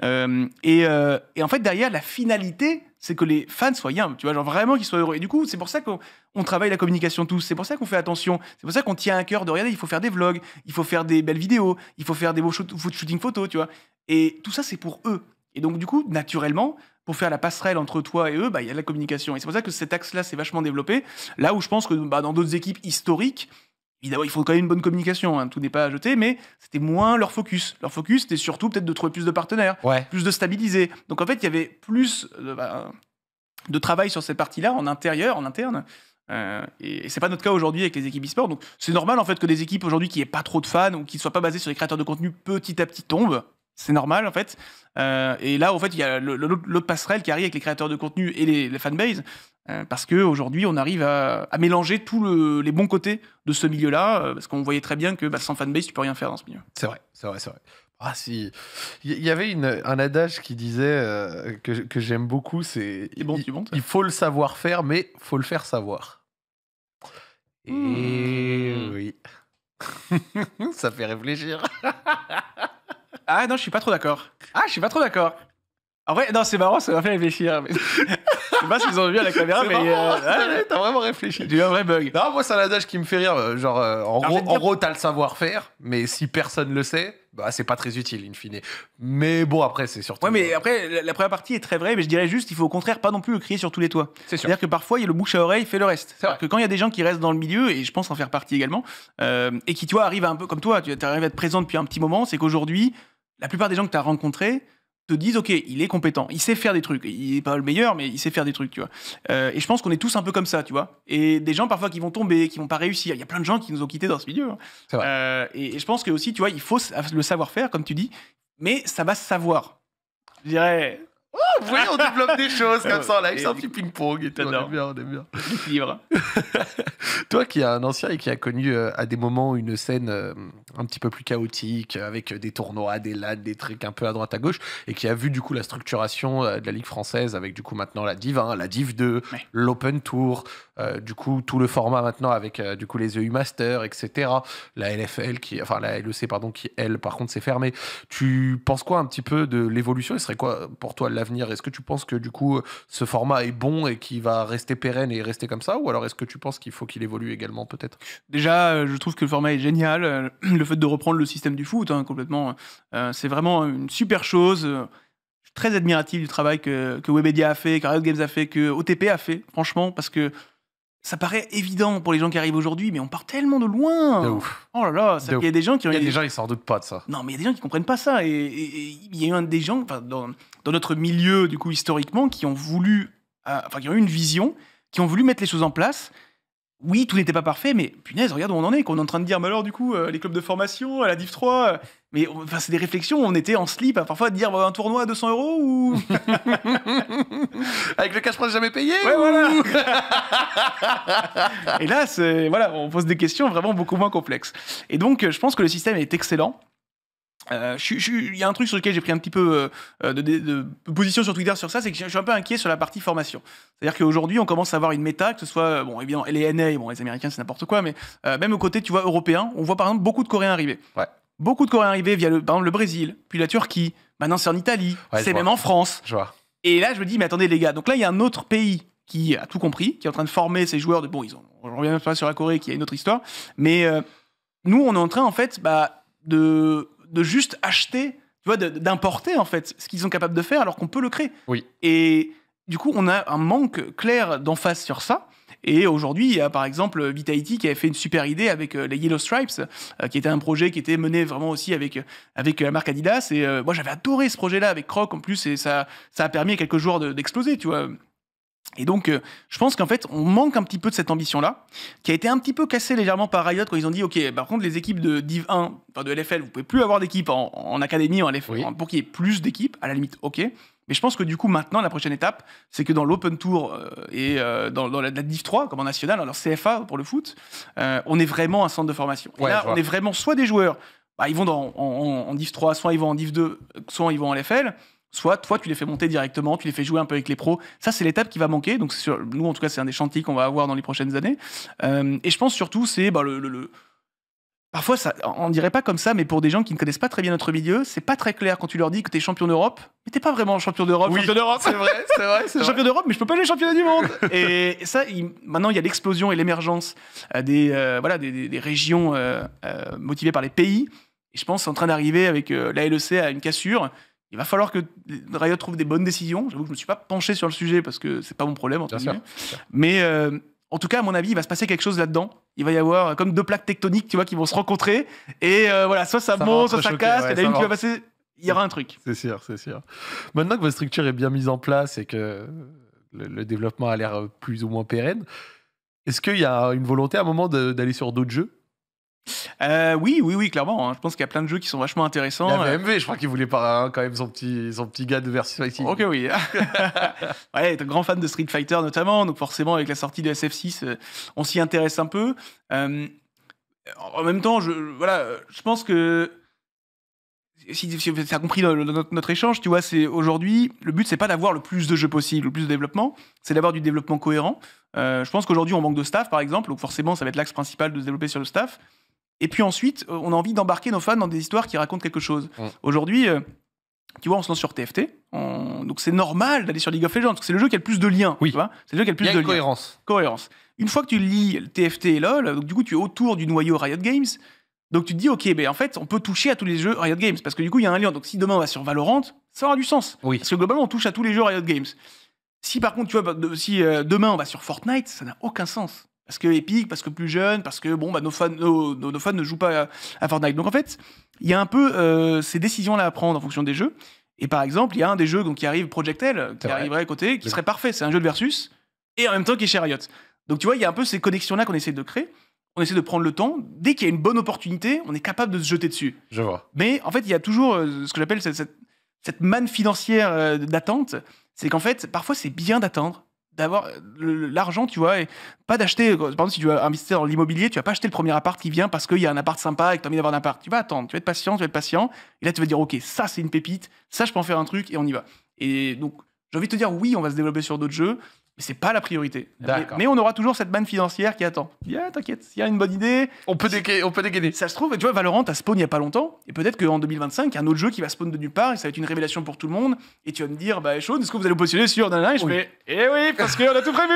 Euh, euh, et, en fait, derrière, la finalité, c'est que les fans soient humbles. tu vois, genre vraiment qu'ils soient heureux. Et du coup, c'est pour ça qu'on travaille la communication tous. C'est pour ça qu'on fait attention. C'est pour ça qu'on tient à cœur de regarder. Il faut faire des vlogs, il faut faire des belles vidéos, il faut faire des beaux shooting photos, tu vois. Et tout ça, c'est pour eux. Et donc, du coup, naturellement, pour faire la passerelle entre toi et eux, bah, il y a de la communication. Et c'est pour ça que cet axe-là s'est vachement développé. Là où je pense que bah, dans d'autres équipes historiques, Évidemment, il faut quand même une bonne communication, hein, tout n'est pas à jeter, mais c'était moins leur focus. Leur focus, c'était surtout peut-être de trouver plus de partenaires, plus de stabiliser. Donc en fait, il y avait plus euh, bah, de, travail sur cette partie-là en intérieur, en interne. Euh, et, c'est pas notre cas aujourd'hui avec les équipes e-sport. Donc c'est normal en fait que des équipes aujourd'hui qui n'aient pas trop de fans ou qui ne soient pas basées sur les créateurs de contenu petit à petit tombent c'est normal en fait. Euh, et là, en fait, il y a l'autre passerelle qui arrive avec les créateurs de contenu et les, les fanbases, euh, parce que aujourd'hui, on arrive à, mélanger tous les bons côtés de ce milieu-là, euh, parce qu'on voyait très bien que bah, sans fanbase, tu peux rien faire dans ce milieu. C'est vrai, c'est vrai, c'est vrai. Ah si, il y avait un adage qui disait que, que j'aime beaucoup, c'est il, faut le savoir faire, mais faut le faire savoir. Et hmm. oui. ça fait réfléchir. Ah non, je suis pas trop d'accord. Ah, je suis pas trop d'accord. En vrai, non, c'est marrant, ça m'a fait réfléchir. je sais pas s'ils ont vu à la caméra, mais. Euh, ouais, t'as vraiment réfléchi. J'ai eu un vrai bug. Non, moi, c'est un adage qui me fait rire. Euh, genre, euh, en, gros, t'as le savoir-faire, mais si personne le sait, bah, c'est pas très utile, in fine. Mais bon, après, c'est surtout. Ouais, mais après, la, première partie est très vraie, mais je dirais juste, il faut au contraire pas non plus crier sur tous les toits. C'est sûr. C'est-à-dire que parfois, il y a le bouche à oreille fait le reste. cest à que quand il y a des gens qui restent dans le milieu, et je pense en faire partie également, et qui, toi vois, arrivent un peu comme toi, tu arrives à être présent depuis un petit moment, c'est qu'aujourd'hui, la plupart des gens que tu as rencontrés te disent ok il est compétent il sait faire des trucs il est pas le meilleur mais il sait faire des trucs tu vois euh, et je pense qu'on est tous un peu comme ça tu vois et des gens parfois qui vont tomber qui vont pas réussir il y a plein de gens qui nous ont quittés dans ce milieu hein. euh, et, je pense que aussi tu vois il faut le savoir faire comme tu dis mais ça va se savoir je dirais Oh, on développe des choses comme ça en live, petit ping-pong. On est bien, on est bien. Toi qui es un ancien et qui a connu euh, à des moments une scène euh, un petit peu plus chaotique, euh, avec des tournois, des LAN, des trucs un peu à droite à gauche, et qui a vu du coup la structuration de la Ligue française avec du coup maintenant la Div 1, la Div 2, l'Open Tour, du coup tout le format maintenant avec du coup les EU Masters, etc. La LFL qui, enfin la LEC pardon, qui elle par contre s'est fermée. Tu penses quoi un petit peu de l'évolution et serait quoi pour toi la est-ce que tu penses que du coup ce format est bon et qu'il va rester pérenne et rester comme ça Ou alors est-ce que tu penses qu'il faut qu'il évolue également peut-être Déjà, euh, je trouve que le format est génial. Euh, le fait de reprendre le système du foot hein, complètement, euh, c'est vraiment une super chose. Je suis très admiratif du travail que, que Webedia a fait, que Riot Games a fait, que OTP a fait, franchement, parce que ça paraît évident pour les gens qui arrivent aujourd'hui, mais on part tellement de loin. Oh là là, il y a des gens qui. Il y a des gens, ils s'en doutent pas de ça. Non, mais il y a des gens qui comprennent pas ça. Et, il y a eu un des gens, enfin, dans, dans notre milieu, du coup, historiquement, qui ont voulu, euh, eu une vision, qui ont voulu mettre les choses en place. Oui, tout n'était pas parfait, mais punaise, regarde où on en est, qu'on est en train de dire, mais alors, du coup, euh, les clubs de formation, la Div 3, euh, mais enfin, c'est des réflexions, on était en slip, à parfois, de dire bah, un tournoi à 200 euros ou. Avec le cash price jamais payé Et là, voilà, on pose des questions vraiment beaucoup moins complexes. Et donc, je pense que le système est excellent. Euh, il y a un truc sur lequel j'ai pris un petit peu euh, de, position sur Twitter sur ça, c'est que je suis un peu inquiet sur la partie formation. C'est-à-dire qu'aujourd'hui, on commence à avoir une méta, que ce soit, euh, bon, évidemment, les NA, bon, les Américains, c'est n'importe quoi, mais même au côté, tu vois, européen, on voit par exemple beaucoup de Coréens arriver. Beaucoup de Coréens arriver via, le, par exemple, le Brésil, puis la Turquie, maintenant c'est en Italie, c'est même en France. Et là, je me dis, mais attendez, les gars, donc là, il y a un autre pays qui a tout compris, qui est en train de former ses joueurs de, bon, ils ont, on revient pas sur la Corée, qui a une autre histoire, mais nous, on est en train, en fait, bah, de de juste acheter, tu d'importer en fait ce qu'ils sont capables de faire alors qu'on peut le créer. Oui. Et du coup, on a un manque clair d'emphase sur ça. Et aujourd'hui, il y a par exemple Vitality qui avait fait une super idée avec euh, les Yellow Stripes, euh, qui était un projet qui était mené vraiment aussi avec, avec euh, la marque Adidas. Et moi, j'avais adoré ce projet-là avec Croc en plus, et ça, ça a permis à quelques joueurs d'exploser, tu vois. Et donc, euh, je pense qu'en fait, on manque un petit peu de cette ambition-là, qui a été un petit peu cassée légèrement par Riot quand ils ont dit, OK, bah, par contre, les équipes de Div 1, enfin de LFL, vous pouvez plus avoir d'équipe en, académie, en LFL, pour qu'il y ait plus d'équipes, à la limite, OK. Mais je pense que du coup, maintenant, la prochaine étape, c'est que dans l'Open Tour euh, et euh, dans, la, Div 3, comme en national, alors CFA pour le foot, on est vraiment un centre de formation. là, on est vraiment soit des joueurs, bah, ils vont dans, en Div 3, soit ils vont en Div 2, soit ils vont en LFL soit toi tu les fais monter directement, tu les fais jouer un peu avec les pros. Ça c'est l'étape qui va manquer. Donc sur, nous en tout cas c'est un des qu'on va avoir dans les prochaines années. Euh, et je pense surtout c'est bah, le, Parfois, ça, on dirait pas comme ça, mais pour des gens qui ne connaissent pas très bien notre milieu, c'est pas très clair quand tu leur dis que tu es champion d'Europe, mais t'es pas vraiment champion d'Europe. Oui, champion d'Europe, c'est vrai, c'est vrai. C'est champion d'Europe, mais je peux pas aller championnat du monde. et, ça, maintenant, il y a l'explosion et l'émergence euh, des, euh, voilà, des, régions motivées par les pays. Et je pense c'est en train d'arriver avec la LEC à une cassure. Il va falloir que Riot trouve des bonnes décisions. J'avoue que je me suis pas penché sur le sujet parce que ce n'est pas mon problème tout Mais euh, en tout cas, à mon avis, il va se passer quelque chose là-dedans. Il va y avoir comme deux plaques tectoniques, tu vois, qui vont se rencontrer. Et euh, voilà, soit ça, monte, soit ça casse. Il y aura un truc. C'est sûr, c'est sûr. Maintenant que votre structure est bien mise en place et que le, le développement a l'air plus ou moins pérenne, est-ce qu'il y a une volonté à un moment d'aller sur d'autres jeux euh, oui, oui, oui, clairement. Hein. Je pense qu'il y a plein de jeux qui sont vachement intéressants. La Euh, je crois qu'il voulait pas hein, quand même son petit, son petit gars de version Fighting. Ok, oui. ouais, est un grand fan de Street Fighter notamment, donc forcément avec la sortie de SF6, euh, on s'y intéresse un peu. Euh, en même temps, je, voilà, je pense que si, si tu as compris notre, échange, tu vois, c'est aujourd'hui, le but c'est pas d'avoir le plus de jeux possible, le plus de développement, c'est d'avoir du développement cohérent. je pense qu'aujourd'hui on manque de staff par exemple, donc forcément ça va être l'axe principal de se développer sur le staff. Et puis ensuite, euh, on a envie d'embarquer nos fans dans des histoires qui racontent quelque chose. Mm. Aujourd'hui, euh, tu vois, on se lance sur TFT. Donc c'est normal d'aller sur League of Legends, parce que c'est le jeu qui a le plus de liens. Oui. C'est le jeu qui a le plus de cohérence. Cohérence. Une fois que tu lis TFT et LoL, donc, du coup, tu es autour du noyau Riot Games. Donc tu te dis, ok, ben en fait, on peut toucher à tous les jeux Riot Games, parce que du coup, il y a un lien. Donc si demain on va sur Valorant, ça aura du sens. Oui. Parce que globalement, on touche à tous les jeux Riot Games. Si par contre, tu vois, bah, si euh, demain on va sur Fortnite, ça n'a aucun sens. Parce que épique, parce que plus jeune, parce que bon, bah, nos, fans, nos, fans ne jouent pas à, Fortnite. Donc en fait, il y a un peu euh, ces décisions-là à prendre en fonction des jeux. Et par exemple, il y a un des jeux donc, qui arrive, Project qui arriverait à côté, qui serait parfait. C'est un jeu de versus, et en même temps qui est chez Donc tu vois, il y a un peu ces connexions-là qu'on essaie de créer. On essaie de prendre le temps. Dès qu'il y a une bonne opportunité, on est capable de se jeter dessus. Je vois. Mais en fait, il y a toujours euh, ce que j'appelle cette, manne financière euh, d'attente. C'est qu'en fait, parfois, c'est bien d'attendre d'avoir euh, l'argent, tu vois, et pas d'acheter. Euh, par exemple, si tu veux investir dans l'immobilier, tu vas pas acheter le premier appart qui vient parce qu'il y a un appart sympa et que tu as envie d'avoir un appart. Tu vas attendre, tu vas être patient, tu vas être patient. Et là, tu vas dire, OK, ça, c'est une pépite, ça, je peux en faire un truc et on y va. Et donc, j'ai envie de te dire, oui, on va se développer sur d'autres jeux. Mais c'est pas la priorité. Mais, on aura toujours cette manne financière qui attend. t'inquiète, il y a une bonne idée. On peut, dégainer, on peut Ça se trouve, tu vois, Valorant a spawn il n'y a pas longtemps. Et peut-être qu'en 2025, il y a un autre jeu qui va spawn de nulle part et ça va être une révélation pour tout le monde. Et tu vas me dire, bah, chaud, est-ce que vous allez vous positionner sur. Et je fais, eh oui, parce qu'on a tout prévu.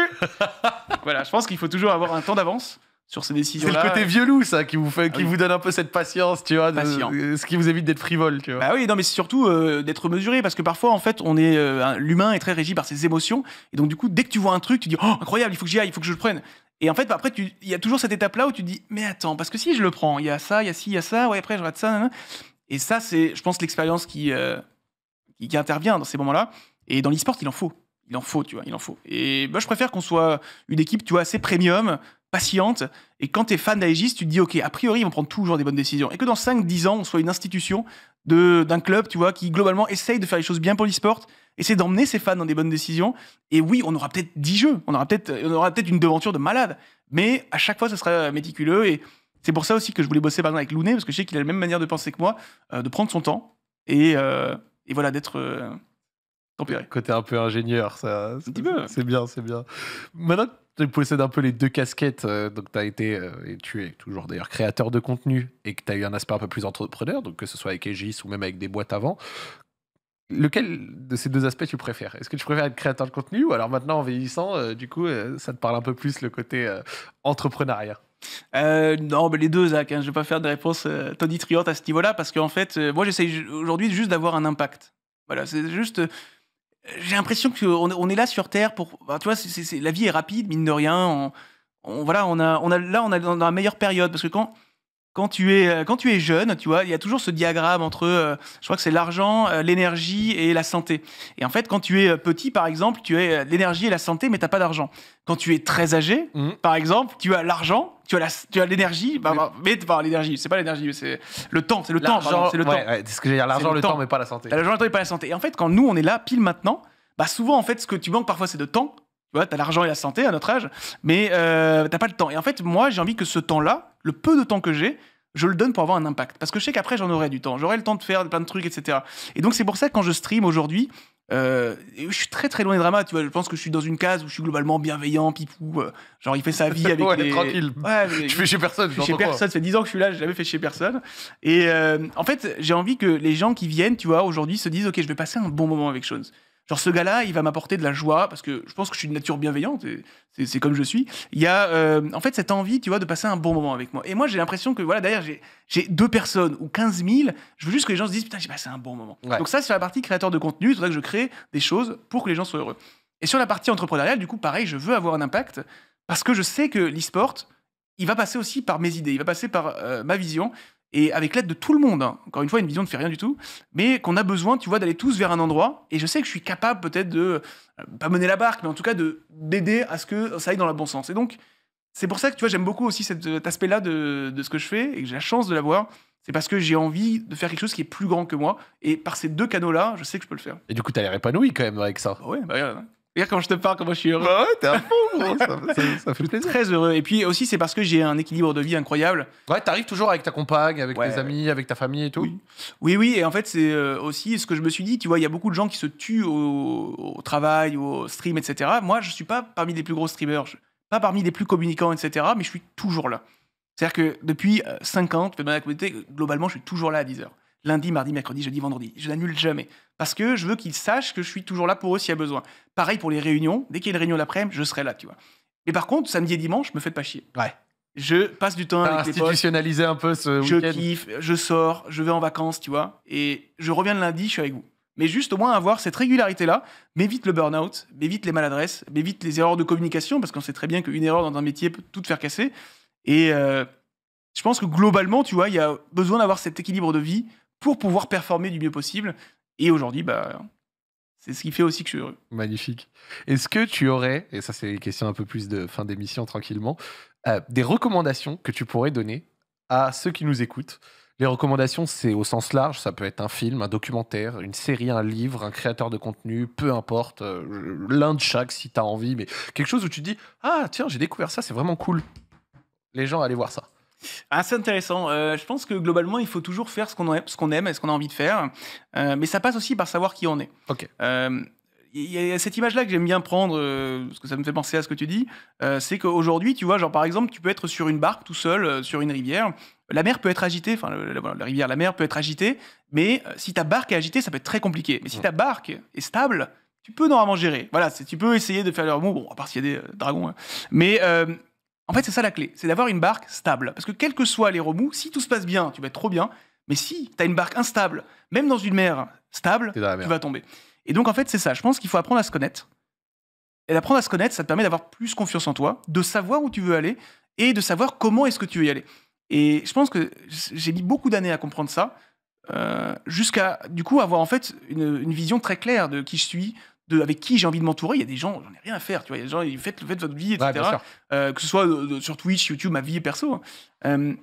voilà, je pense qu'il faut toujours avoir un temps d'avance sur ces décisions-là. C'est le côté vieux loup, ça, qui vous, fait, ah qui vous donne un peu cette patience, tu vois, ce qui vous évite d'être frivole, tu vois. Bah oui, non, mais c'est surtout euh, d'être mesuré, parce que parfois, en fait, on est euh, l'humain est très régi par ses émotions, et donc du coup, dès que tu vois un truc, tu dis oh, incroyable, il faut que j'y aille, il faut que je le prenne. Et en fait, après, il y a toujours cette étape-là où tu dis mais attends, parce que si je le prends, il y a ça, il y a ci, il y a ça, ouais, après je rate ça, et ça, c'est, je pense, l'expérience euh, qui, qui, intervient dans ces moments-là. Et dans l'e-sport, il en faut il en faut, tu vois, il en faut. Et moi, je préfère qu'on soit une équipe, tu vois, assez premium, patiente. Et quand tu es fan d'Aegis, tu te dis, OK, a priori, ils vont prendre toujours des bonnes décisions. Et que dans 5-10 ans, on soit une institution d'un club, tu vois, qui globalement essaye de faire les choses bien pour l'e-sport, d'emmener ses fans dans des bonnes décisions. Et oui, on aura peut-être 10 jeux, on aura peut-être on aura peut une devanture de malade. Mais à chaque fois, ce sera méticuleux. Et c'est pour ça aussi que je voulais bosser par exemple avec Lounet, parce que je sais qu'il a la même manière de penser que moi, euh, de prendre son temps et, euh, et voilà, d'être. Euh, tempéré. Côté un peu ingénieur, ça. C'est bien, c'est bien. Maintenant tu possèdes un peu les deux casquettes, euh, donc tu as été, euh, et tu es toujours d'ailleurs créateur de contenu, et que tu as eu un aspect un peu plus entrepreneur, donc que ce soit avec Aegis ou même avec des boîtes avant, lequel de ces deux aspects tu préfères Est-ce que tu préfères être créateur de contenu ou alors maintenant en vieillissant, euh, du coup, ça te parle un peu plus le côté entrepreneuriat non, mais les deux, Zach. Je hein, je vais pas faire de réponse tonitriante à ce niveau-là parce qu'en fait, moi, j'essaye aujourd'hui juste d'avoir un impact. Voilà, c'est juste j'ai l'impression qu'on on est là sur Terre pour. Tu vois, la vie est rapide, mine de rien. On, voilà, on a, on a, là, on est dans la meilleure période. Parce que quand, quand tu es, euh, quand tu es jeune, tu vois, il y a toujours ce diagramme entre, euh, je crois que c'est l'argent, euh, l'énergie et la santé. Et en fait, quand tu es petit, par exemple, tu as l'énergie et la santé, mais t'as pas d'argent. Quand tu es très âgé, mhm. par exemple, tu as l'argent, tu as la, tu as l'énergie, bah, mais bah, l'énergie, c'est pas l'énergie, c'est le temps, c'est le temps, c'est le temps. c'est ce que j'ai dire, l'argent, le, temps, mais pas la santé. L'argent, le temps, mais pas la santé. Et en fait, quand nous, on est là, pile maintenant, bah souvent en fait ce que tu manques parfois c'est de temps tu vois, t'as l'argent et la santé à notre âge, mais euh, t'as pas le temps. Et en fait, moi, j'ai envie que ce temps-là, le peu de temps que j'ai, je le donne pour avoir un impact. Parce que je sais qu'après, j'en aurai du temps. J'aurai le temps de faire plein de trucs, etc. Et donc, c'est pour ça que quand je stream aujourd'hui, euh, je suis très très loin des dramas, tu vois. Je pense que je suis dans une case où je suis globalement bienveillant, pipou. Euh, genre, il fait sa vie avec. ouais, les... tranquille. Ouais, mais... tu fais chez personne. Je fais chez personne. Ça fait 10 ans que je suis là, j'ai jamais fait chez personne. Et en fait, j'ai envie que les gens qui viennent, tu vois, aujourd'hui se disent Ok, je vais passer un bon moment avec Chose. Genre, ce gars-là, il va m'apporter de la joie parce que je pense que je suis une nature bienveillante c'est comme je suis. Il y a euh, en fait cette envie, tu vois, de passer un bon moment avec moi. Et moi, j'ai l'impression que, voilà, d'ailleurs, j'ai deux personnes ou 15 000. Je veux juste que les gens se disent, putain, j'ai passé un bon moment. Donc, ça, c'est la partie créateur de contenu. C'est pour ça que je crée des choses pour que les gens soient heureux. Et sur la partie entrepreneuriale, du coup, pareil, je veux avoir un impact parce que je sais que l'e-sport, il va passer aussi par mes idées, il va passer par euh, ma vision et avec l'aide de tout le monde. Hein. Encore une fois, une vision ne fait rien du tout, mais qu'on a besoin, tu vois, d'aller tous vers un endroit. Et je sais que je suis capable peut-être de euh, pas mener la barque, mais en tout cas de d'aider à ce que ça aille dans le bon sens. Et donc, c'est pour ça que tu vois, j'aime beaucoup aussi cet, aspect-là de, de, ce que je fais et que j'ai la chance de l'avoir. C'est parce que j'ai envie de faire quelque chose qui est plus grand que moi. Et par ces deux canaux-là, je sais que je peux le faire. Et du coup, tu as l'air épanoui quand même avec ça. Bah ouais, Regarde quand je te parle, comment je suis heureux. Bah ouais, t'es un fond, gros. ça, ça, fait Très heureux. Et puis aussi, c'est parce que j'ai un équilibre de vie incroyable. Ouais, t'arrives toujours avec ta compagne, avec tes amis, avec ta famille et tout. Oui, oui, oui et en fait, c'est euh, aussi ce que je me suis dit. Tu vois, il y a beaucoup de gens qui se tuent au, travail, au stream, etc. Moi, je suis pas parmi les plus gros streamers, pas parmi les plus communicants, etc. Mais je suis toujours là. C'est-à-dire que depuis 5 euh, ans, dans la communauté, globalement, je suis toujours là à 10h. Lundi, mardi, mercredi, jeudi, vendredi. Je n'annule jamais parce que je veux qu'ils sachent que je suis toujours là pour eux s'il y a besoin. Pareil pour les réunions, dès qu'il y a une réunion l'après-midi, je serai là, tu vois. Et par contre, samedi et dimanche, je me faites pas chier. Ouais. Je passe du temps avec institutionnaliser un peu ce Je kiffe, je sors, je vais en vacances, tu vois. Et je reviens le lundi, je suis avec vous. Mais juste au moins avoir cette régularité-là, m'évite le burn-out, m'évite les maladresses, m'évite les erreurs de communication, parce qu'on sait très bien qu'une erreur dans un métier peut tout faire casser. Et euh, je pense que globalement, tu vois, il y a besoin d'avoir cet équilibre de vie pour pouvoir performer du mieux possible et aujourd'hui, bah, c'est ce qui fait aussi que je suis heureux. Magnifique. Est-ce que tu aurais, et ça c'est une question un peu plus de fin d'émission tranquillement, euh, des recommandations que tu pourrais donner à ceux qui nous écoutent les recommandations, c'est au sens large, ça peut être un film, un documentaire, une série, un livre, un créateur de contenu, peu importe, euh, l'un de chaque si tu as envie, mais quelque chose où tu te dis Ah, tiens, j'ai découvert ça, c'est vraiment cool. Les gens, allez voir ça c'est intéressant. Euh, je pense que globalement, il faut toujours faire ce qu'on aime, ce qu'on aime et ce qu'on a envie de faire. Euh, mais ça passe aussi par savoir qui on est. Ok. Euh, il y a cette image-là que j'aime bien prendre, parce que ça me fait penser à ce que tu dis, c'est qu'aujourd'hui, tu vois, genre par exemple, tu peux être sur une barque tout seul, sur une rivière. La mer peut être agitée, enfin la, rivière, la mer peut être agitée, mais si ta barque est agitée, ça peut être très compliqué. Mais si mm. ta barque est stable, tu peux normalement gérer. Voilà, tu peux essayer de faire le mot, à part s'il y a des dragons, hein. mais en fait, c'est ça la clé, c'est d'avoir une barque stable. Parce que quels que soient les remous, si tout se passe bien, tu vas être trop bien. Mais si tu as une barque instable, même dans une mer stable, tu vas tomber. Et donc, en fait, c'est ça. Je pense qu'il faut apprendre à se connaître. Et d'apprendre à se connaître, ça te permet d'avoir plus confiance en toi, de savoir où tu veux aller et de savoir comment est-ce que tu veux y aller. Et je pense que j'ai mis beaucoup d'années à comprendre ça, euh, jusqu'à, du coup, avoir en fait une, vision très claire de qui je suis, avec qui j'ai envie de m'entourer. Il y a des gens, j'en ai rien à faire, tu vois. Il y a des gens, ils faites, votre vie, etc. Euh, que ce soit euh, sur Twitch, YouTube, ma vie perso. Hein. Euh,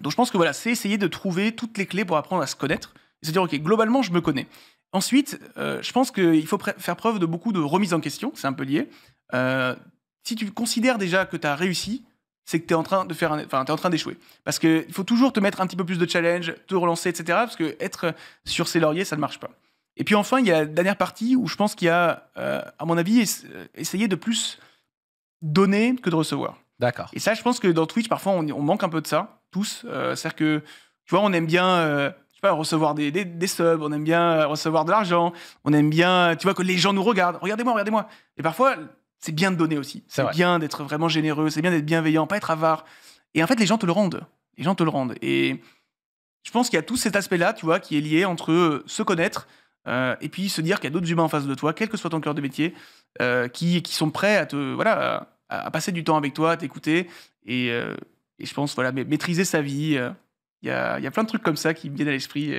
donc je pense que voilà, c'est essayer de trouver toutes les clés pour apprendre à se connaître. C'est-à-dire, ok, globalement, je me connais. Ensuite, je pense qu'il faut faire preuve de beaucoup de remise en question, c'est un peu lié. si tu considères déjà que tu as réussi, c'est que tu es en train de faire enfin, en train d'échouer parce qu'il faut toujours te mettre un petit peu plus de challenge, te relancer etc parce que être sur ses lauriers ça ne marche pas. Et puis enfin, il y a la dernière partie où je pense qu'il y a, euh, à mon avis, essayer de plus donner que de recevoir. D'accord. Et ça, je pense que dans Twitch, parfois, on, manque un peu de ça, tous. Euh, c'est-à-dire que, tu vois, on aime bien, euh, je sais pas, recevoir des, subs, on aime bien recevoir de l'argent, on aime bien, tu vois, que les gens nous regardent. Regardez-moi, regardez-moi. Et parfois, c'est bien de donner aussi. C'est bien d'être vraiment généreux, c'est bien d'être bienveillant, pas être avare. Et en fait, les gens te le rendent. Les gens te le rendent. Et je pense qu'il y a tout cet aspect-là, tu vois, qui est lié entre se connaître, euh, et puis se dire qu'il y a d'autres humains en face de toi, quel que soit ton cœur de métier, euh, qui, qui sont prêts à te voilà à, passer du temps avec toi, à t'écouter et, euh, et, je pense voilà maîtriser sa vie. Il y a, y, a, plein de trucs comme ça qui me viennent à l'esprit.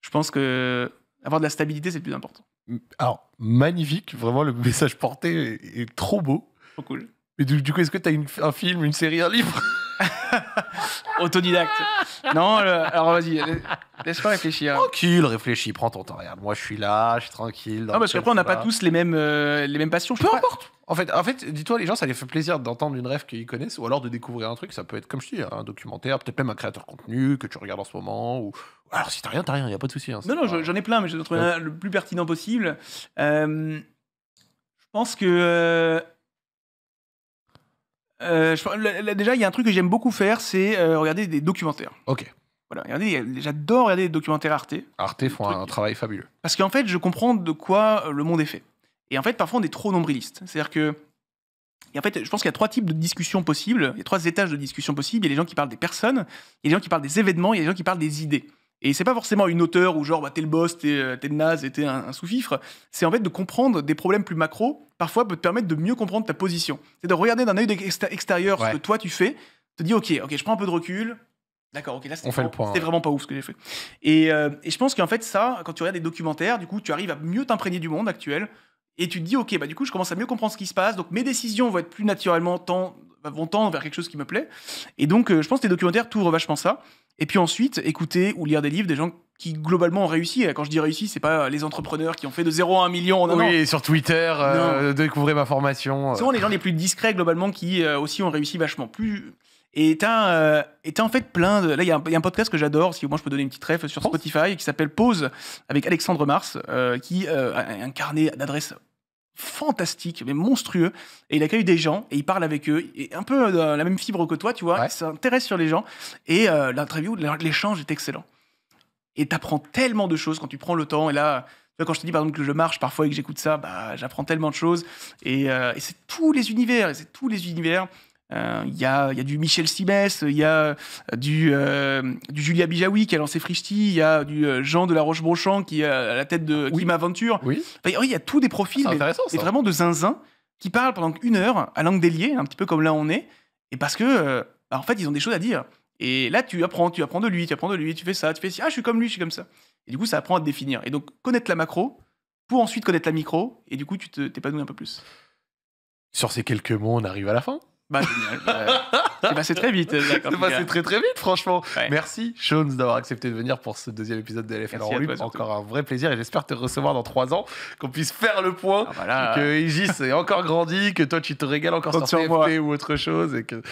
Je pense que avoir de la stabilité c'est le plus important. Alors magnifique, vraiment le message porté est, trop beau. Trop cool. Mais du, coup est-ce que tu as un film, une série, un livre Autodidacte. Non, alors vas-y, laisse-moi réfléchir. Tranquille, réfléchis, prends ton temps. Regarde, moi je suis là, je suis tranquille. Non, parce qu'après, on n'a pas tous les mêmes, euh, les mêmes passions. Peu importe. En fait, en fait dis-toi, les gens, ça les fait plaisir d'entendre une rêve qu'ils connaissent ou alors de découvrir un truc. Ça peut être, comme je dis, un documentaire, peut-être même un créateur contenu que tu regardes en ce moment. Ou... Alors, si t'as rien, t'as rien, y a pas de souci. Hein, non, non, j'en ai plein, mais je dois le plus pertinent possible. Euh, je pense que euh, euh, déjà, il y a un truc que j'aime beaucoup faire, c'est euh, regarder des documentaires. Ok. Voilà, regardez, j'adore regarder des documentaires Arte. Arte font un travail fabuleux. Parce qu'en fait, je comprends de quoi euh, le monde est fait. Et en fait, parfois, on est trop nombriliste. C'est-à-dire que. en fait, je pense qu'il y a trois types de discussions possibles, il y a trois étages de discussions possibles. Il y a les gens qui parlent des personnes, il y a les gens qui parlent des événements, il y a les gens qui parlent des idées. Et c'est pas forcément une hauteur ou genre bah, t'es le boss, t'es euh, le naze et t'es un, sous-fifre. C'est en fait de comprendre des problèmes plus macro, parfois peut te permettre de mieux comprendre ta position. C'est de regarder d'un œil extérieur ce que toi tu fais, te dire ok, ok, je prends un peu de recul. D'accord, ok, là c'était vraiment, vraiment pas ouf ce que j'ai fait. Euh, et, je pense qu'en fait ça, quand tu regardes des documentaires, du coup tu arrives à mieux t'imprégner du monde actuel. Et tu te dis, ok, bah du coup, je commence à mieux comprendre ce qui se passe, donc mes décisions vont être plus naturellement tant vont tendre vers quelque chose qui me plaît. Et donc, euh, je pense que les documentaires t'ouvrent vachement ça. Et puis ensuite, écouter ou lire des livres des gens qui globalement ont réussi. Et quand je dis réussi, c'est pas les entrepreneurs qui ont fait de 0 à 1 million en oui, sur Twitter, euh, découvrir ma formation. Euh. Ce sont les gens les plus discrets globalement qui aussi ont réussi vachement. Plus... Et tu euh, en fait plein de. Là, il y, a un podcast que j'adore, si au moins je peux donner une petite ref sur Spotify, qui s'appelle Pause, avec Alexandre Mars, qui a un carnet d'adresses fantastique, mais monstrueux. Et il accueille des gens et il parle avec eux. Et un peu euh, la même fibre que toi, tu vois. Il s'intéresse sur les gens. Et euh, l'interview, l'échange est excellent. Et t'apprends tellement de choses quand tu prends le temps. Et là, quand je te dis par exemple que je marche parfois et que j'écoute ça, bah, j'apprends tellement de choses. Et, euh, et c'est tous les univers. Et c'est tous les univers. Euh, il y, a, y, a, du Michel Simès, il y a euh, du, euh, du Julia Bijawi qui a lancé Frishti, il y a du Jean de la Roche-Brochant qui est à la tête de ah oui. Oui. il y a tous des profils, ah, mais, vraiment de zinzin, qui parlent pendant une heure à langue déliée, un petit peu comme là on est, et parce que, bah, en fait, ils ont des choses à dire. Et là, tu apprends, tu apprends de lui, tu apprends de lui, tu fais ça, tu fais ci, ah, je suis comme lui, je suis comme ça. Et du coup, ça apprend à te définir. Et donc, connaître la macro pour ensuite connaître la micro, et du coup, tu t'épanouis un peu plus. Sur ces quelques mots, on arrive à la fin. Imagine, you know, uh, C'est passé très vite. Euh, C'est passé très très vite, franchement. Merci, Shones, d'avoir accepté de venir pour ce deuxième épisode de LFL en Encore un vrai plaisir et j'espère te recevoir dans trois ans, qu'on puisse faire le point, voilà. Ah, bah que Aegis ait encore grandi, que toi tu te régales encore sur TFT ou autre chose et que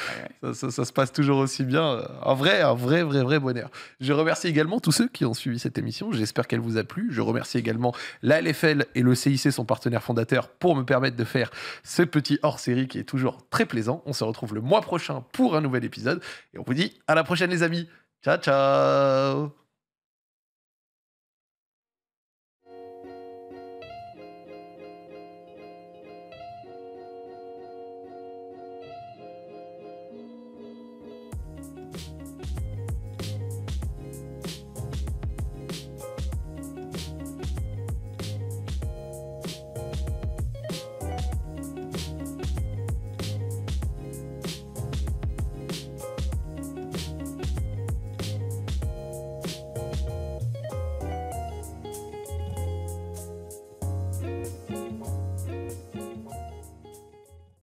Ça, se passe toujours aussi bien. Un vrai, un vrai, vrai, vrai bonheur. Je remercie également tous ceux qui ont suivi cette émission. J'espère qu'elle vous a plu. Je remercie également la LFL et le CIC, son partenaire fondateur, pour me permettre de faire ce petit hors-série qui est toujours très plaisant. On se retrouve le mois prochain pour un nouvel épisode. Et on vous dit à la prochaine, les amis. Ciao, ciao